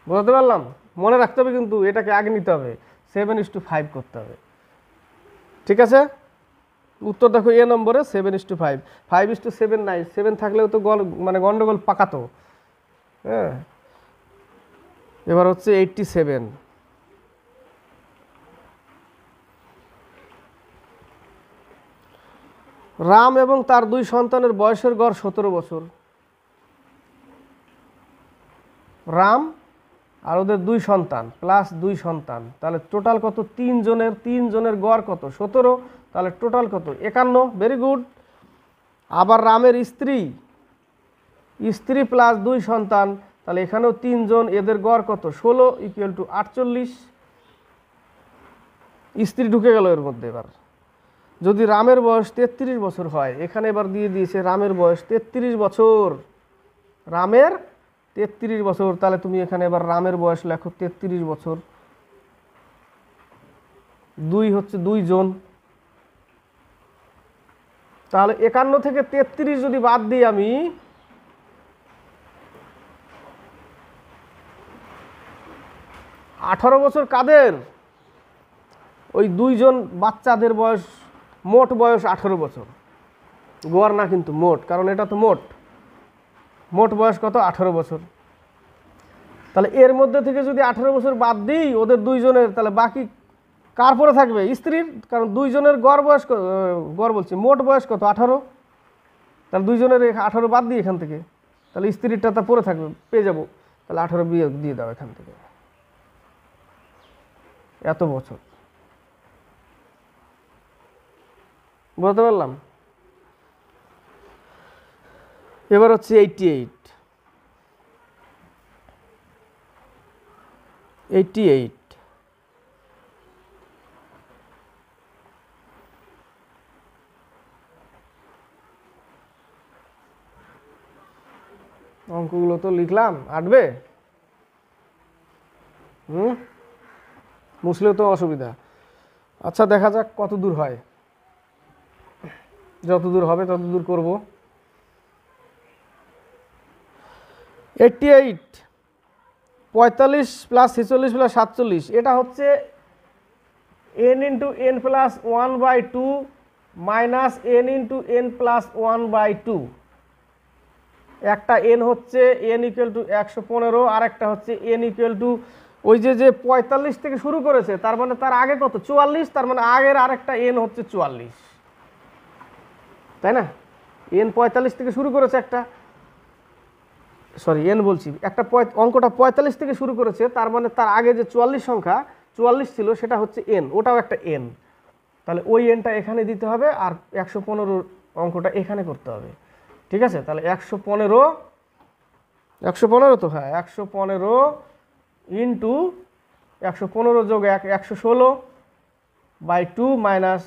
বুঝতে পারলাম মনে রাখতে হবে কিন্তু এটাকে আগে নিতে হবে সেভেন ইস টু ফাইভ করতে হবে ঠিক আছে উত্তর দেখো এ নম্বরে seven is to five five is to seven নাই সেভেন থাকলেও তো মানে গন্ডগোল পাকাতো হ্যাঁ এবার হচ্ছে এইটটি সেভেন রাম এবং তার দুই সন্তানের বয়সের গড় সতেরো বছর রাম আর ওদের দুই সন্তান প্লাস দুই সন্তান তাহলে টোটাল কত তিনজনের তিনজনের গড় কত সতেরো তাহলে টোটাল কত একান্ন ভেরি গুড আবার রামের স্ত্রী স্ত্রী প্লাস দুই সন্তান তাহলে এখানেও তিনজন এদের গড় কত ষোলো ইকুয়াল টু আটচল্লিশ স্ত্রী ঢুকে গেল এর মধ্যে এবার যদি রামের বয়স তেত্রিশ বছর হয় এখানে এবার দিয়ে দিয়েছে রামের বয়স তেত্রিশ বছর রামের তেত্রিশ বছর তাহলে তুমি এখানে এবার রামের বয়স লেখো তেত্রিশ বছর দুই হচ্ছে দুই জন তাহলে একান্ন থেকে তেত্রিশ যদি বাদ দিই আমি আঠারো বছর কাদের ওই দুইজন বাচ্চাদের বয়স মোট বয়স আঠারো বছর গোয়ার না কিন্তু মোট কারণ এটা তো মোট মোট বয়স কত আঠারো বছর তাহলে এর মধ্যে থেকে যদি আঠারো বছর বাদ দিই ওদের দুইজনের তাহলে বাকি কার পরে থাকবে স্ত্রীর কারণ দুইজনের গড় বয়স গড় বলছি মোট বয়স কত আঠারো তাহলে দুইজনের আঠারো বাদ দিই এখান থেকে তাহলে স্ত্রীরটা তা পরে থাকবে পেয়ে যাবো তাহলে আঠারো বিয়ে দিয়ে দাও এখান থেকে এত বছর বুঝতে পারলাম এবার হচ্ছে এইটি এইট এইটি এইট অঙ্কগুলো তো লিখলাম আটবে হুম মুসলিম তো অসুবিধা আচ্ছা দেখা যাক কত দূর হয় যত দূর হবে তত দূর করবো এইটটি এইট পঁয়তাল্লিশ প্লাস ছেচল্লিশ প্লাস সাতচল্লিশ এটা হচ্ছে N into N plus one by two minus N into N plus one by two একটা এন হচ্ছে এন ইকুয়াল টু একশো পনেরো আর একটা হচ্ছে এন ইকুয়াল টু ওই যে যে পঁয়তাল্লিশ থেকে শুরু করেছে তার মানে তার আগে কত চুয়াল্লিশ তার মানে আগের আরেকটা এন হচ্ছে চুয়াল্লিশ তাই না এন পঁয়তাল্লিশ থেকে শুরু করেছে একটা সরি এন বলছি একটা অঙ্কটা পঁয়তাল্লিশ থেকে শুরু করেছে তার মানে তার আগে যে চুয়াল্লিশ সংখ্যা চুয়াল্লিশ ছিল সেটা হচ্ছে এন ওটাও একটা এন তাহলে ওই এনটা এখানে দিতে হবে আর একশো পনেরোর অঙ্কটা এখানে করতে হবে ঠিক আছে তাহলে একশো পনেরো একশো পনেরো তো হ্যাঁ একশো পনেরো ইন্টু একশো পনেরো যোগ এক একশো ষোলো বাই টু মাইনাস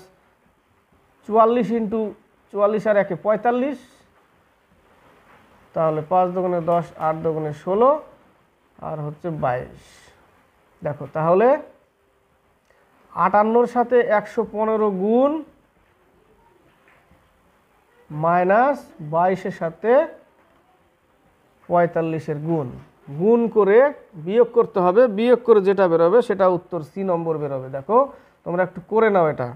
চুয়াল্লিশ ইন্টু চুয়াল্লিশ আর একে পঁয়তাল্লিশ তাহলে পাঁচ দোকানে দশ আট দোকানে ষোলো আর হচ্ছে বাইশ দেখো তাহলে আটান্নর সাথে একশো পনেরো গুণ মাইনাস বাইশের সাথে পঁয়তাল্লিশের গুণ গুণ করে বিয়োগ করতে হবে বিয়োগ করে যেটা বেরোবে সেটা উত্তর সি নম্বর বেরোবে দেখো তোমরা একটু করে নাও এটা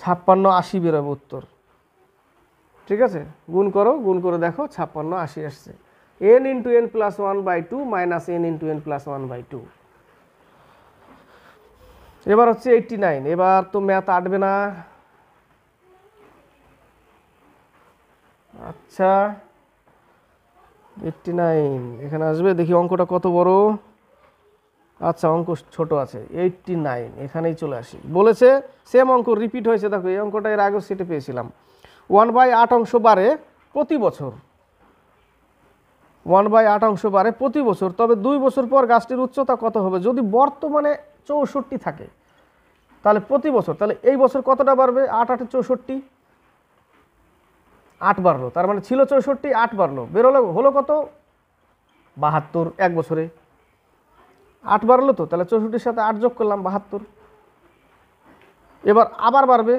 ছাপ্পান্ন আশি বেরোবে উত্তর ঠিক আছে গুণ করো গুণ করে দেখো ছাপ্পান্ন আশি আসছে N into N plus one by two minus N into N plus one by two এবার হচ্ছে এইটটি নাইন এবার তো ম্যাথ আটবে না আচ্ছা এইটটি নাইন এখানে আসবে দেখি অঙ্কটা কত বড় আচ্ছা অঙ্ক ছোট আছে এইটটি নাইন এখানেই চলে আসি বলেছে সেম অঙ্ক রিপিট হয়েছে দেখো এই অঙ্কটা এর আগেও সেটে পেয়েছিলাম ওয়ান বাই আট অংশ বাড়ে প্রতি বছর ওয়ান বাই আট অংশ বাড়ে প্রতি বছর তবে দুই বছর পর গাছটির উচ্চতা কত হবে যদি বর্তমানে চৌষট্টি থাকে তাহলে প্রতি বছর তাহলে এই বছর কতটা বাড়বে আট আটে চৌষট্টি আট বাড়লো তার মানে ছিল চৌষট্টি আট বাড়লো বেরোলো হলো কত বাহাত্তর এক বছরে আট বাড়লো তো তাহলে চৌষট্টির সাথে আট যোগ করলাম বাহাত্তর এবার আবার বাড়বে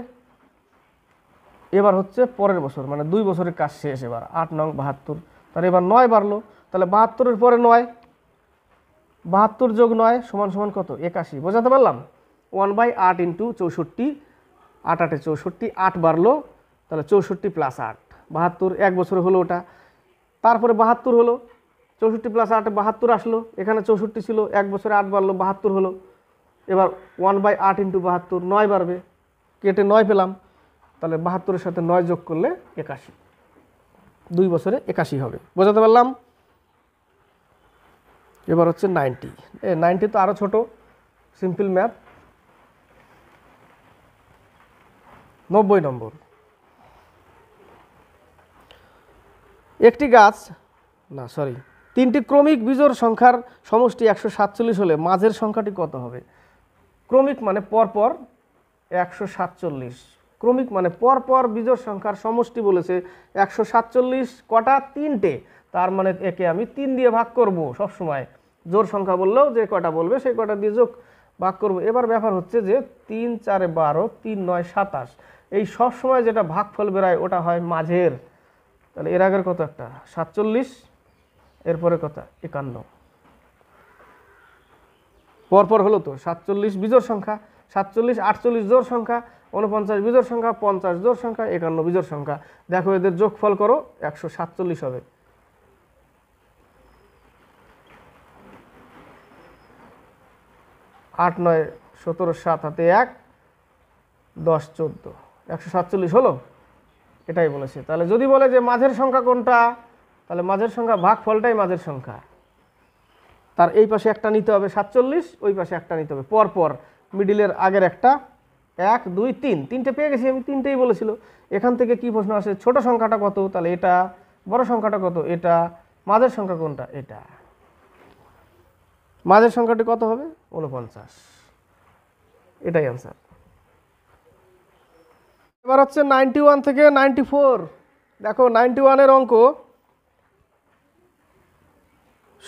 এবার হচ্ছে পরের বছর মানে দুই বছরের কাজ শেষ এবার আট নং বাহাত্তর তাহলে এবার নয় বাড়লো তাহলে বাহাত্তরের পরে নয় বাহাত্তর যোগ নয় সমান সমান কত একাশি বোঝাতে পারলাম ওয়ান বাই আট ইন্টু চৌষট্টি আট আটে চৌষট্টি আট বাড়লো তাহলে চৌষট্টি প্লাস আট বাহাত্তর এক বছর হলো ওটা তারপরে বাহাত্তর হলো চৌষট্টি প্লাস আট বাহাত্তর আসলো এখানে চৌষট্টি ছিল এক বছরে আট বাড়লো বাহাত্তর হলো এবার ওয়ান বাই আট ইন্টু বাহাত্তর নয় বাড়বে কেটে নয় পেলাম তাহলে বাহাত্তরের সাথে নয় যোগ করলে একাশি দুই বছরে একাশি হবে বোঝাতে পারলাম এবার হচ্ছে নাইনটি এ নাইনটি তো আরও ছোট সিম্পল ম্যাথ নব্বই নম্বর একটি গাছ না সরি তিনটি ক্রমিক বিজোর সংখ্যার সমষ্টি একশো সাতচল্লিশ হলে মাঝের সংখ্যাটি কত হবে ক্রমিক মানে পরপর একশো সাতচল্লিশ ক্রমিক মানে পরপর বীজোর সংখ্যার সমষ্টি বলেছে একশো সাতচল্লিশ কটা তিনটে তার মানে একে আমি তিন দিয়ে ভাগ করব সব সময় জোর সংখ্যা বললেও যে কটা বলবে সেই কটা দিয়ে যোগ ভাগ করব এবার ব্যাপার হচ্ছে যে তিন চারে বারো তিন নয় সাতাশ এই সব সময় যেটা ভাগ ফল বেরোয় ওটা হয় মাঝের তাহলে এর আগের কত একটা সাতচল্লিশ এরপরে কত একান্ন পরপর হলো তো সাতচল্লিশ বিজোর সংখ্যা সাতচল্লিশ আটচল্লিশ জোর সংখ্যা উনপঞ্চাশ বিজোর সংখ্যা পঞ্চাশ জোর সংখ্যা একান্ন বিজোর সংখ্যা দেখো এদের যোগফল করো একশো সাতচল্লিশ হবে আট নয় সতেরো সাত হাতে এক দশ চোদ্দো একশো সাতচল্লিশ হলো এটাই বলেছে তাহলে যদি বলে যে মাঝের সংখ্যা কোনটা তাহলে মাঝের সংখ্যা ভাগ ফলটাই মাঝের সংখ্যা তার এই পাশে একটা নিতে হবে সাতচল্লিশ ওই পাশে একটা নিতে হবে পরপর মিডিলের আগের একটা এক দুই তিন তিনটে পেয়ে গেছি আমি তিনটেই বলেছিল এখান থেকে কি প্রশ্ন আসে ছোট সংখ্যাটা কত তাহলে এটা বড় সংখ্যাটা কত এটা মাঝের সংখ্যা কোনটা এটা মাঝের সংখ্যাটি কত হবে উনপঞ্চাশ এটাই আনসার এবার হচ্ছে নাইনটি ওয়ান থেকে নাইনটি ফোর দেখো নাইনটি ওয়ানের অঙ্ক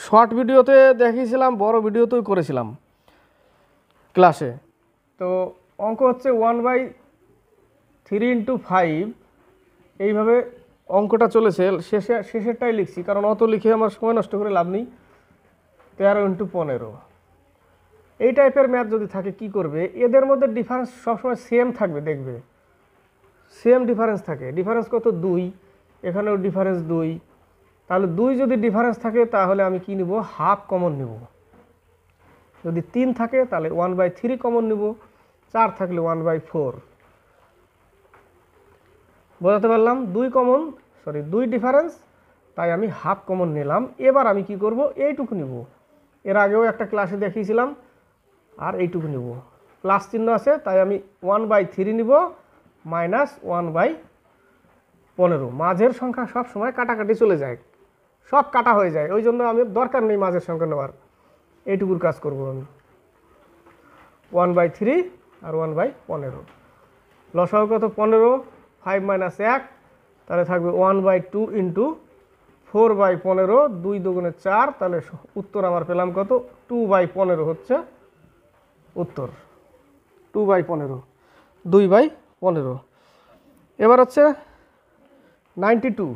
শর্ট ভিডিওতে দেখিয়েছিলাম বড় ভিডিওতেই করেছিলাম ক্লাসে তো অঙ্ক হচ্ছে one by three into five এইভাবে অঙ্কটা চলেছে শেষে শেষেরটাই লিখছি কারণ অত লিখে আমার সময় নষ্ট করে লাভ নেই তেরো ইন্টু পনেরো এই টাইপের ম্যাথ যদি থাকে কি করবে এদের মধ্যে ডিফারেন্স সবসময় সেম থাকবে দেখবে সেম ডিফারেন্স থাকে ডিফারেন্স কত দুই এখানেও ডিফারেন্স দুই তাহলে দুই যদি ডিফারেন্স থাকে তাহলে আমি কি নিব হাফ কমন নিব যদি তিন থাকে তাহলে ওয়ান বাই থ্রি কমন নিব চার থাকলে ওয়ান বাই ফোর বোঝাতে পারলাম দুই কমন সরি দুই ডিফারেন্স তাই আমি হাফ কমন নিলাম এবার আমি কি করব এইটুকু নিব এর আগেও একটা ক্লাসে দেখিয়েছিলাম আর এইটুকু নিব প্লাস চিহ্ন আছে তাই আমি ওয়ান বাই থ্রি নিব মাইনাস ওয়ান বাই পনেরো মাঝের সংখ্যা সব সময় কাটাকাটি চলে যায় সব কাটা হয়ে যায় ওই জন্য আমি দরকার নেই মাঝের সংখ্যা নেওয়ার এইটুকুর কাজ করব আমি ওয়ান বাই থ্রি আর ওয়ান বাই পনেরো লসাও কত পনেরো ফাইভ মাইনাস এক তাহলে থাকবে one by two into four by পনেরো দুই দুগুণে চার তাহলে উত্তর আমার পেলাম কত টু বাই পনেরো হচ্ছে উত্তর টু বাই পনেরো দুই বাই পনেরো এবার হচ্ছে নাইনটি টু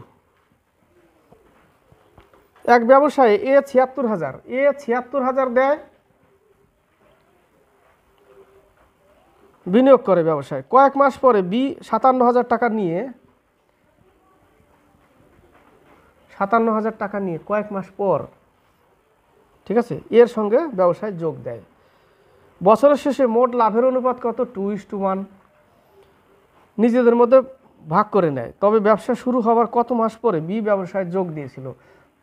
এক ব্যবসায় এ ছিয়াত্তর হাজার এ ছিয়াত্তর হাজার দেয় বিনিয়োগ করে ব্যবসায় কয়েক মাস পরে বি সাতান্ন হাজার টাকা নিয়ে সাতান্ন হাজার টাকা নিয়ে কয়েক মাস পর ঠিক আছে এর সঙ্গে ব্যবসায় যোগ দেয় বছরের শেষে মোট লাভের অনুপাত কত টু ইস টু ওয়ান নিজেদের মধ্যে ভাগ করে নেয় তবে ব্যবসা শুরু হওয়ার কত মাস পরে বি ব্যবসায় যোগ দিয়েছিল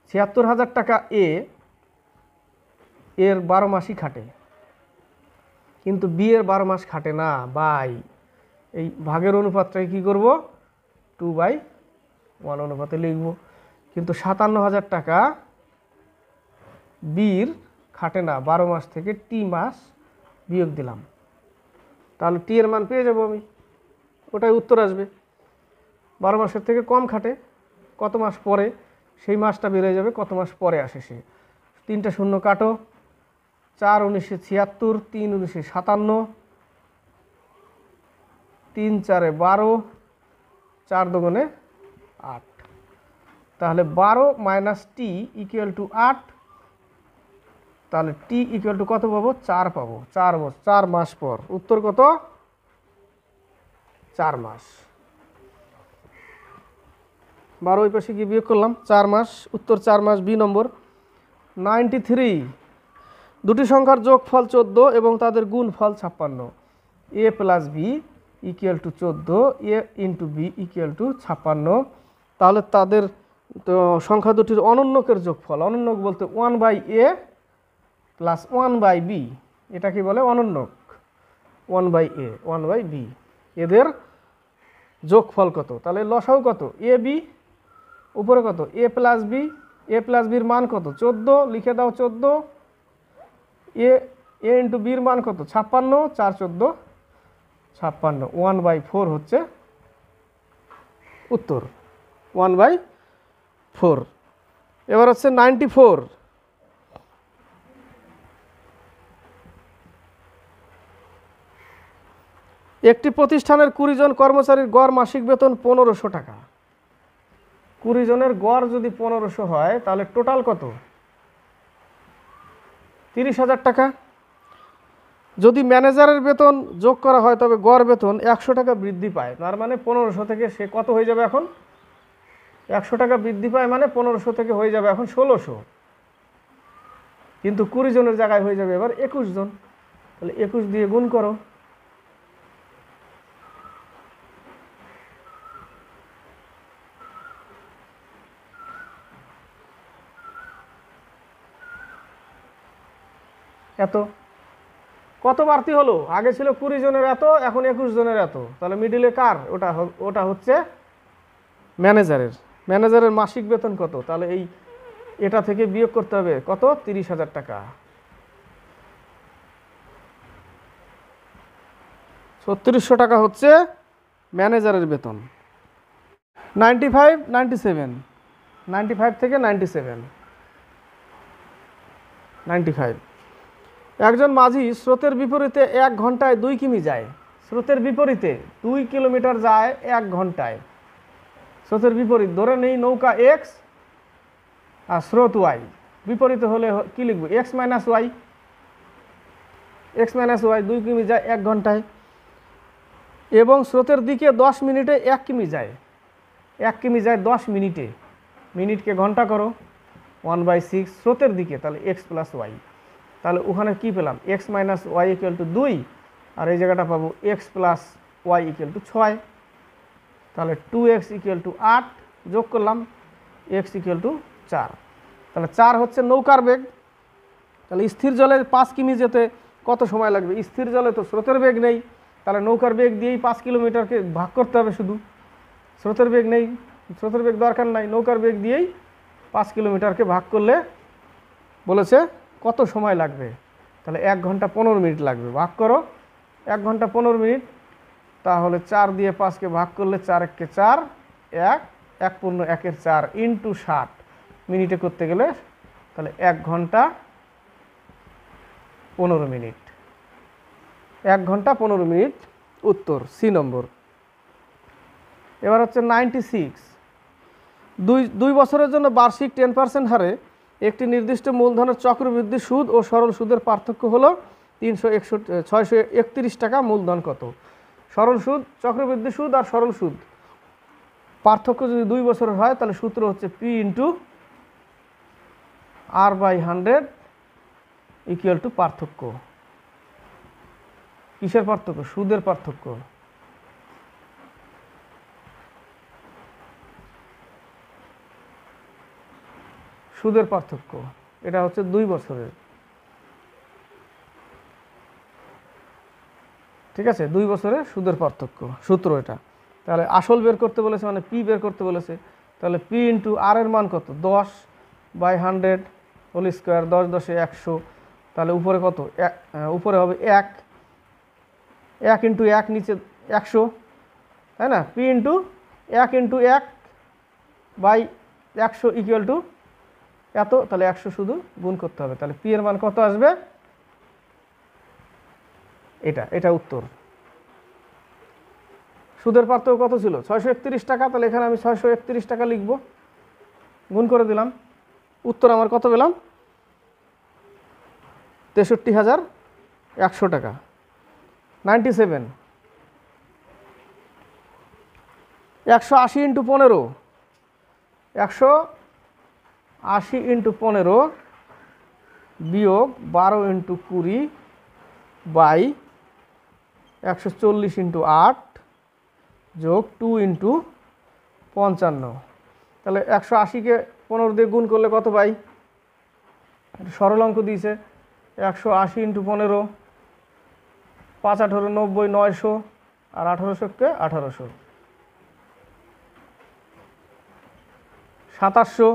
ছিয়াত্তর হাজার টাকা এ এর বারো মাসই খাটে কিন্তু বি এর বারো মাস খাটে না বাই এই ভাগের অনুপাতটাকে কী করব টু বাই ওয়ান অনুপাতে লিখব কিন্তু সাতান্ন হাজার টাকা বির খাটে না বারো মাস থেকে টি মাস বিয়োগ দিলাম তাহলে টি এর মান পেয়ে যাবো আমি ওটাই উত্তর আসবে বারো মাসের থেকে কম খাটে কত মাস পরে সেই মাসটা বেরোয় যাবে কত মাস পরে আসে সে তিনটা শূন্য কাটো চার উনিশশো ছিয়াত্তর তিন উনিশশো সাতান্ন তিন চারে বারো চার দোকানে আট তাহলে বারো মাইনাস টি ইকুয়াল টু আট তাহলে টি ইকুয়াল টু কত পাবো চার পাবো চার চার মাস পর উত্তর কত চার মাস বারো পাশে গিয়ে বিয়োগ করলাম চার মাস উত্তর চার মাস বি নম্বর নাইনটি থ্রি দুটি সংখ্যার যোগফল চোদ্দ এবং তাদের গুণ ফল ছাপ্পান্ন A plus B equal to চোদ্দো A into B equal to ছাপ্পান্ন তাহলে তাদের তো সংখ্যা দুটির অনন্যকের যোগফল অনন্যক বলতে one by A plus one by B এটা কি বলে অনন্যক one by A one by B এদের যোগফল কত তাহলে লসাও কত এ বি উপরে কত A plus B A plus বির মান কত চোদ্দো লিখে দাও চোদ্দো এ এ ইন্টু বির মান কত ছাপ্পান্ন চার চোদ্দো ছাপ্পান্ন ওয়ান বাই ফোর হচ্ছে উত্তর ওয়ান বাই ফোর এবার হচ্ছে নাইনটি ফোর একটি প্রতিষ্ঠানের কুড়ি জন কর্মচারীর গড় মাসিক বেতন পনেরোশো টাকা কুড়ি জনের গড় যদি পনেরোশো হয় তাহলে টোটাল কত তিরিশ হাজার টাকা যদি ম্যানেজারের বেতন যোগ করা হয় তবে গড় বেতন একশো টাকা বৃদ্ধি পায় তার মানে পনেরোশো থেকে সে কত হয়ে যাবে এখন একশো টাকা বৃদ্ধি পায় মানে পনেরোশো থেকে হয়ে যাবে এখন ষোলোশো কিন্তু কুড়ি জনের জায়গায় হয়ে যাবে এবার একুশ জন তাহলে একুশ দিয়ে গুণ করো এত কত বাড়তি হলো আগে ছিল কুড়ি জনের এত এখন একুশ জনের এত তাহলে মিডিলে কার ওটা ওটা হচ্ছে ম্যানেজারের ম্যানেজারের মাসিক বেতন কত তাহলে এই এটা থেকে বিয়োগ করতে হবে কত তিরিশ হাজার টাকা ছত্রিশশো টাকা হচ্ছে ম্যানেজারের বেতন ninety five ninety seven ninety five থেকে নাইনটি সেভেন নাইনটি ফাইভ একজন মাঝি স্রোতের বিপরীতে এক ঘন্টায় দুই কিমি যায় স্রোতের বিপরীতে দুই কিলোমিটার যায় এক ঘন্টায় স্রোতের বিপরীত ধরে নেই নৌকা এক্স আর স্রোত ওয়াই বিপরীত হলে কী লিখবো X minus Y X minus Y দুই কিমি যায় এক ঘন্টায় এবং স্রোতের দিকে দশ মিনিটে এক কিমি যায় এক কিমি যায় দশ মিনিটে মিনিটকে ঘন্টা করো ওয়ান বাই সিক্স স্রোতের দিকে তাহলে এক্স প্লাস ওয়াই তাহলে ওখানে কি পেলাম X minus Y equal to দুই আর এই জায়গাটা পাবো X plus Y equal to ছয় তাহলে টু এক্স ইকুয়াল টু আট যোগ করলাম এক্স ইকুয়াল টু চার তাহলে চার হচ্ছে নৌকার বেগ তাহলে স্থির জলে পাঁচ কিমি যেতে কত সময় লাগবে স্থির জলে তো স্রোতের বেগ নেই তাহলে নৌকার বেগ দিয়েই পাঁচ কিলোমিটারকে ভাগ করতে হবে শুধু স্রোতের বেগ নেই স্রোতের বেগ দরকার নাই নৌকার বেগ দিয়েই পাঁচ কিলোমিটারকে ভাগ করলে বলেছে কত সময় লাগবে তাহলে এক ঘন্টা পনেরো মিনিট লাগবে ভাগ করো এক ঘন্টা পনেরো মিনিট তাহলে চার দিয়ে পাঁচকে ভাগ করলে চার এককে চার এক এক পূর্ণ একের চার ইন্টু ষাট মিনিটে করতে গেলে তাহলে এক ঘন্টা পনেরো মিনিট এক ঘন্টা পনেরো মিনিট উত্তর সি নম্বর এবার হচ্ছে নাইনটি সিক্স দুই দুই বছরের জন্য বার্ষিক টেন পার্সেন্ট হারে একটি নির্দিষ্ট মূলধনের চক্রবৃদ্ধি সুদ ও সরল সুদের পার্থক্য হলো তিনশো একষট্টি ছয়শো টাকা মূলধন কত সরল সুদ চক্রবৃদ্ধি সুদ আর সরল সুদ পার্থক্য যদি দুই বছরের হয় তাহলে সূত্র হচ্ছে P into R by hundred equal to পার্থক্য কিসের পার্থক্য সুদের পার্থক্য সুদের পার্থক্য এটা হচ্ছে দুই বছরের ঠিক আছে দুই বছরের সুদের পার্থক্য সূত্র এটা তাহলে আসল বের করতে বলেছে মানে পি বের করতে বলেছে তাহলে পি ইন্টু আর এর মান কত দশ বাই হান্ড্রেড হোল স্কোয়ার দশ দশে একশো তাহলে উপরে কত উপরে হবে এক এক ইন্টু এক নিচে একশো তাই না পি ইন্টু এক ইন্টু এক বাই একশো ইকুয়াল টু এত তাহলে একশো শুধু গুণ করতে হবে তাহলে পি এর মান কত আসবে এটা এটা উত্তর সুদের পার্থক্য কত ছিল ছয়শো একত্রিশ টাকা তাহলে এখানে আমি ছয়শো একত্রিশ টাকা লিখব গুণ করে দিলাম উত্তর আমার কত পেলাম তেষট্টি হাজার একশো টাকা নাইনটি সেভেন একশো আশি ইন্টু পনেরো একশো আশি ইন্টু পনেরো বিয়োগ বারো ইন্টু কুড়ি বাই একশো চল্লিশ ইন্টু আট যোগ টু ইন্টু পঞ্চান্ন তাহলে একশো আশিকে পনেরো দিয়ে গুণ করলে কত পাই সরল অঙ্ক দিয়েছে একশো আশি ইন্টু পনেরো পাঁচ আঠেরো নব্বই নয়শো আর আঠারোশোকে আঠারোশো সাতাশশো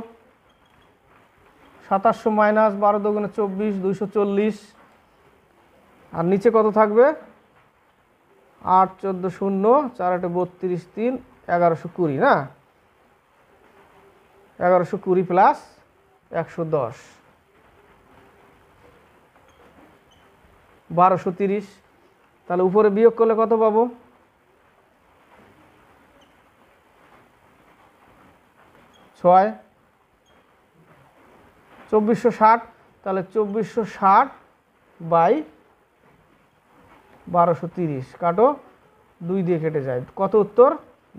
সাতাশশো মাইনাস বারো দোকানে চব্বিশ দুইশো চল্লিশ আর নিচে কত থাকবে আট চোদ্দো শূন্য চার আটে বত্রিশ তিন এগারোশো কুড়ি না এগারোশো কুড়ি প্লাস একশো দশ বারোশো তিরিশ তাহলে উপরে বিয়োগ করলে কত পাবো ছয় চব্বিশশো ষাট তাহলে চব্বিশশো ষাট বাই বারোশো তিরিশ কাটো দুই দিয়ে কেটে যায় কত উত্তর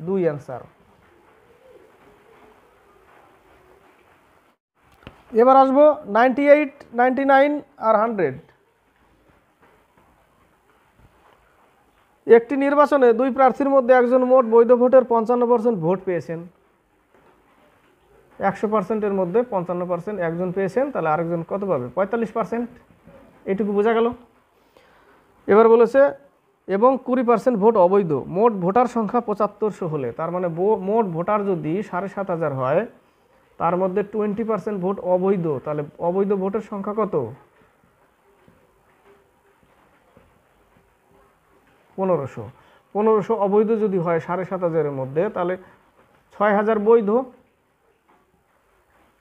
দুই অ্যান্সার এবার আসবো নাইনটি এইট নাইনটি নাইন আর হান্ড্রেড একটি নির্বাচনে দুই প্রার্থীর মধ্যে একজন মোট বৈধ ভোটের পঞ্চান্ন পার্সেন্ট ভোট পেয়েছেন একশো পার্সেন্টের মধ্যে পঞ্চান্ন পার্সেন্ট একজন পেয়েছেন তাহলে আরেকজন কত পাবে পঁয়তাল্লিশ পার্সেন্ট এটুকু বোঝা গেল এবার বলেছে এবং কুড়ি পার্সেন্ট ভোট অবৈধ মোট ভোটার সংখ্যা পঁচাত্তরশো হলে তার মানে মোট ভোটার যদি সাড়ে সাত হাজার হয় তার মধ্যে টোয়েন্টি পার্সেন্ট ভোট অবৈধ তাহলে অবৈধ ভোটের সংখ্যা কত পনেরোশো পনেরোশো অবৈধ যদি হয় সাড়ে সাত হাজারের মধ্যে তাহলে ছয় হাজার বৈধ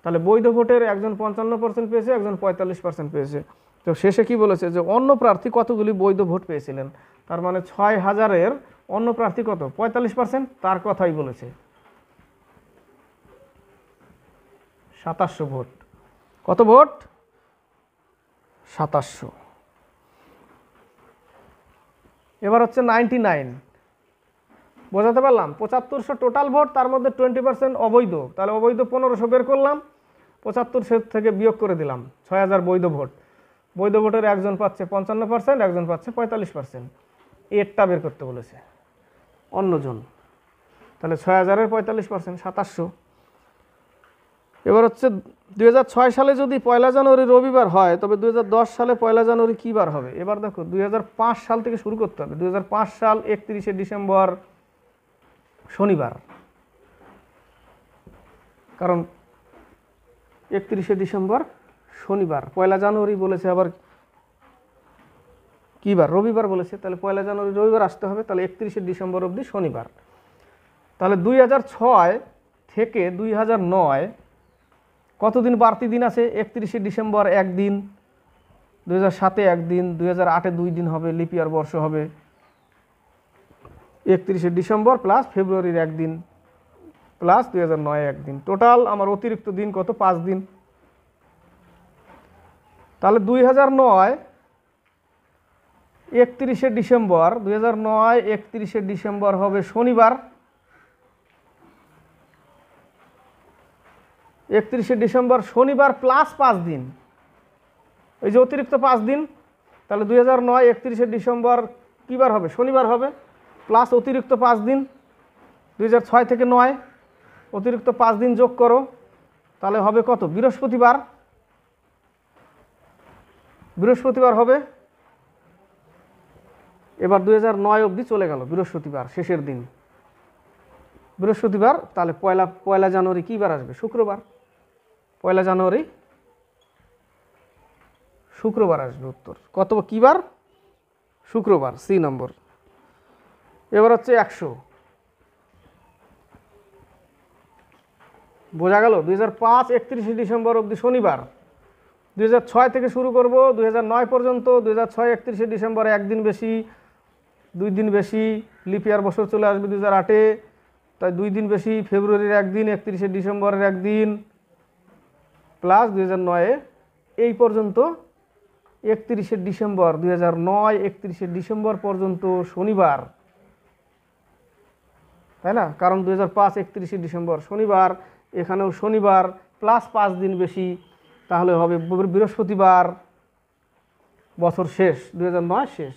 তাহলে বৈধ ভোটের একজন পঞ্চান্ন পার্সেন্ট পেয়েছে একজন পঁয়তাল্লিশ পার্সেন্ট পেয়েছে তো শেষে কি বলেছে যে অন্য প্রার্থী কতগুলি বৈধ ভোট পেয়েছিলেন তার মানে ছয় হাজারের অন্য প্রার্থী কত পঁয়তাল্লিশ পার্সেন্ট তার কথাই বলেছে সাতাশশো ভোট কত ভোট সাতাশশো এবার হচ্ছে নাইনটি নাইন বোঝাতে পারলাম পঁচাত্তরশো টোটাল ভোট তার মধ্যে টোয়েন্টি পার্সেন্ট অবৈধ তাহলে অবৈধ পনেরোশো বের করলাম পঁচাত্তর থেকে বিয়োগ করে দিলাম ছয় হাজার বৈধ ভোট বৈধ ভোটের একজন পাচ্ছে পঞ্চান্ন পার্সেন্ট একজন পাচ্ছে পঁয়তাল্লিশ পার্সেন্ট এরটা বের করতে বলেছে অন্যজন তাহলে ছয় হাজারের পঁয়তাল্লিশ পার্সেন্ট সাতাশশো এবার হচ্ছে দু সালে যদি পয়লা জানুয়ারি রবিবার হয় তবে দু সালে পয়লা জানুয়ারি কী বার হবে এবার দেখো দু সাল থেকে শুরু করতে হবে দু সাল একত্রিশে ডিসেম্বর শনিবার কারণ একত্রিশে ডিসেম্বর শনিবার পয়লা জানুয়ারি বলেছে আবার কিবার রবিবার বলেছে তাহলে পয়লা জানুয়ারি রবিবার আসতে হবে তাহলে একত্রিশে ডিসেম্বর অবধি শনিবার তাহলে দুই ছয় থেকে দুই নয় কতদিন বাড়তি দিন আছে একত্রিশে ডিসেম্বর একদিন দুই হাজার সাতে একদিন দুই হাজার আটে দুই দিন হবে লিপিয়ার বর্ষ হবে একত্রিশে ডিসেম্বর প্লাস ফেব্রুয়ারির একদিন প্লাস দুই হাজার নয় একদিন টোটাল আমার অতিরিক্ত দিন কত পাঁচ দিন তাহলে দুই হাজার নয় একত্রিশে ডিসেম্বর দুই হাজার নয় একত্রিশে ডিসেম্বর হবে শনিবার একত্রিশে ডিসেম্বর শনিবার প্লাস পাঁচ দিন এই যে অতিরিক্ত পাঁচ দিন তাহলে দুই হাজার নয় একত্রিশে ডিসেম্বর কীবার হবে শনিবার হবে প্লাস অতিরিক্ত পাঁচ দিন দুই থেকে নয় অতিরিক্ত পাঁচ দিন যোগ করো তাহলে হবে কত বৃহস্পতিবার বৃহস্পতিবার হবে এবার দুই হাজার নয় অবধি চলে গেল বৃহস্পতিবার শেষের দিন বৃহস্পতিবার তাহলে পয়লা পয়লা জানুয়ারি কী বার আসবে শুক্রবার পয়লা জানুয়ারি শুক্রবার আসবে উত্তর কত কী বার শুক্রবার সি নম্বর এবার হচ্ছে একশো বোঝা গেল দুই হাজার পাঁচ একত্রিশে ডিসেম্বর অবধি শনিবার দুই ছয় থেকে শুরু করব দুই নয় পর্যন্ত দুই হাজার ছয় একত্রিশে ডিসেম্বরে একদিন বেশি দুই দিন বেশি লিপিয়ার বছর চলে আসবে দুই হাজার আটে তাই দুই দিন বেশি ফেব্রুয়ারির একদিন একত্রিশে ডিসেম্বরের একদিন প্লাস দুই হাজার নয়ে এই পর্যন্ত একত্রিশে ডিসেম্বর দুই হাজার নয় একত্রিশে ডিসেম্বর পর্যন্ত শনিবার তাই না কারণ দুই হাজার পাঁচ একত্রিশে ডিসেম্বর শনিবার এখানেও শনিবার প্লাস পাঁচ দিন বেশি তাহলে হবে বৃহস্পতিবার বছর শেষ দু শেষ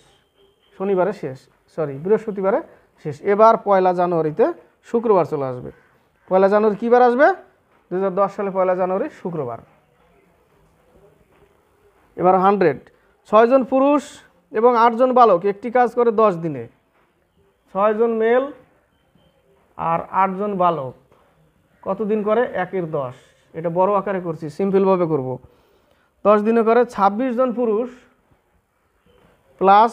শনিবারে শেষ সরি বৃহস্পতিবারে শেষ এবার পয়লা জানুয়ারিতে শুক্রবার চলে আসবে পয়লা জানুয়ারি কীবার আসবে দু সালে পয়লা জানুয়ারি শুক্রবার এবার হান্ড্রেড ছয়জন পুরুষ এবং আটজন বালক একটি কাজ করে দশ দিনে ছয়জন মেল আর আটজন বালক কতদিন করে একের দশ এটা বড় আকারে করছি সিম্পলভাবে করব দশ দিনে করে ২৬ জন পুরুষ প্লাস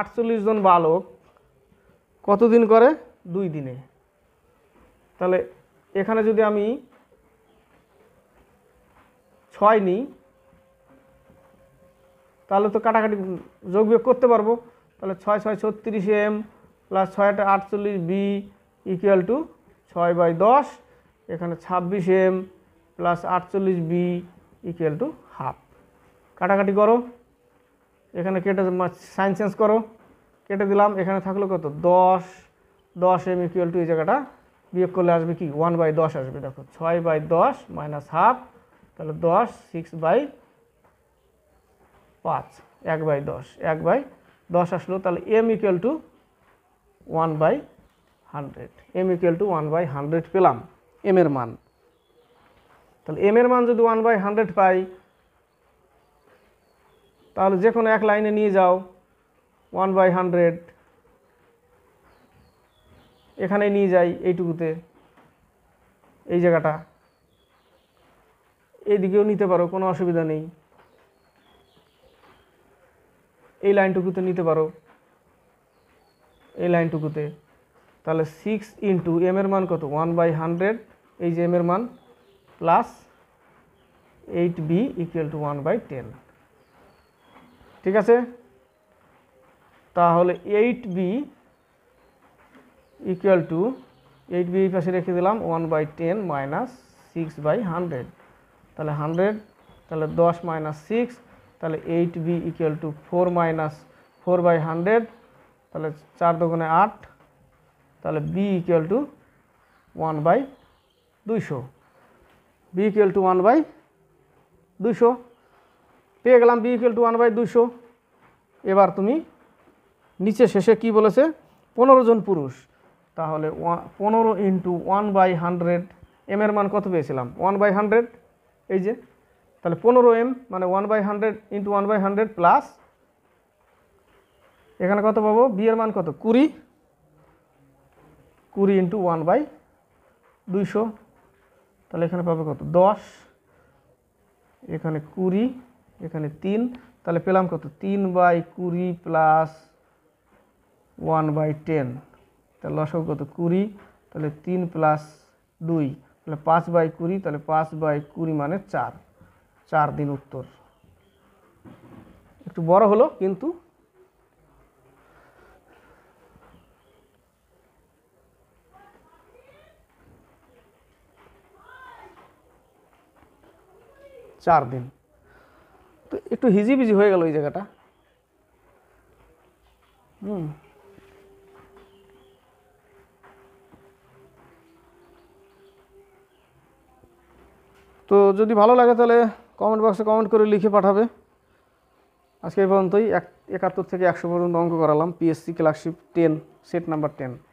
আটচল্লিশ জন বালক কতদিন করে দুই দিনে তাহলে এখানে যদি আমি ছয় নিই তাহলে তো কাটাকাটি যোগ বিয়োগ করতে পারবো তাহলে ছয় ছয় ছত্রিশ এম প্লাস ছয়টা আটচল্লিশ বি ইকুয়াল টু ছয় বাই দশ এখানে ছাব্বিশ এম প্লাস আটচল্লিশ বি ইকুয়াল টু হাফ কাটাকাটি করো এখানে কেটে সাইন চেঞ্জ করো কেটে দিলাম এখানে থাকলো কত দশ দশ এম ইকুয়াল টু এই জায়গাটা বিয়োগ করলে আসবে কি ওয়ান বাই দশ আসবে দেখো ছয় বাই দশ মাইনাস হাফ তাহলে দশ সিক্স বাই পাঁচ এক বাই দশ এক বাই দশ আসলো তাহলে M equal to one by hundred M equal to one by hundred পেলাম এম এর মান তাহলে এম এর মান যদি ওয়ান বাই হান্ড্রেড পাই তাহলে যে কোনো এক লাইনে নিয়ে যাও ওয়ান বাই হান্ড্রেড এখানে নিয়ে যাই এইটুকুতে এই জায়গাটা এইদিকেও নিতে পারো কোনো অসুবিধা নেই এই লাইনটুকুতে নিতে পারো এই লাইনটুকুতে তাহলে সিক্স ইন্টু এম এর মান কত ওয়ান বাই হান্ড্রেড এই যে এম এর মান plus eight B equal to one by ten ঠিক আছে তাহলে eight B equal to eight B এই পাশে রেখে দিলাম one by ten minus six by hundred তাহলে হান্ড্রেড তাহলে দশ মাইনাস সিক্স তাহলে eight B equal to four minus four by hundred তাহলে চার দোকানে আট তাহলে B equal to one by দুইশো B equal to one by দুইশো পেয়ে গেলাম B equal to one by দুইশো এবার তুমি নিচে শেষে কি বলেছে পনেরো জন পুরুষ তাহলে পনেরো into one by hundred M এর মান কত পেয়েছিলাম ওয়ান বাই হান্ড্রেড এই যে তাহলে পনেরো এম মানে one by hundred into one by hundred plus এখানে কত পাবো বি এর মান কত কুড়ি কুড়ি ইন্টু ওয়ান বাই দুইশো তাহলে এখানে পাবে কত দশ এখানে কুড়ি এখানে তিন তাহলে পেলাম কত তিন বাই কুড়ি প্লাস ওয়ান বাই টেন তাহলে লসক কত কুড়ি তাহলে তিন প্লাস দুই তাহলে পাঁচ বাই কুড়ি তাহলে পাঁচ বাই কুড়ি মানে চার চার দিন উত্তর একটু বড় হলো কিন্তু চার দিন তো একটু হিজি বিজি হয়ে গেল ওই জায়গাটা হুম তো যদি ভালো লাগে তাহলে কমেন্ট বক্সে কমেন্ট করে লিখে পাঠাবে আজকে এই পর্যন্তই এক একাত্তর থেকে একশো পর্যন্ত অঙ্ক করালাম পিএসসি ক্লাসশিপ টেন সেট নাম্বার টেন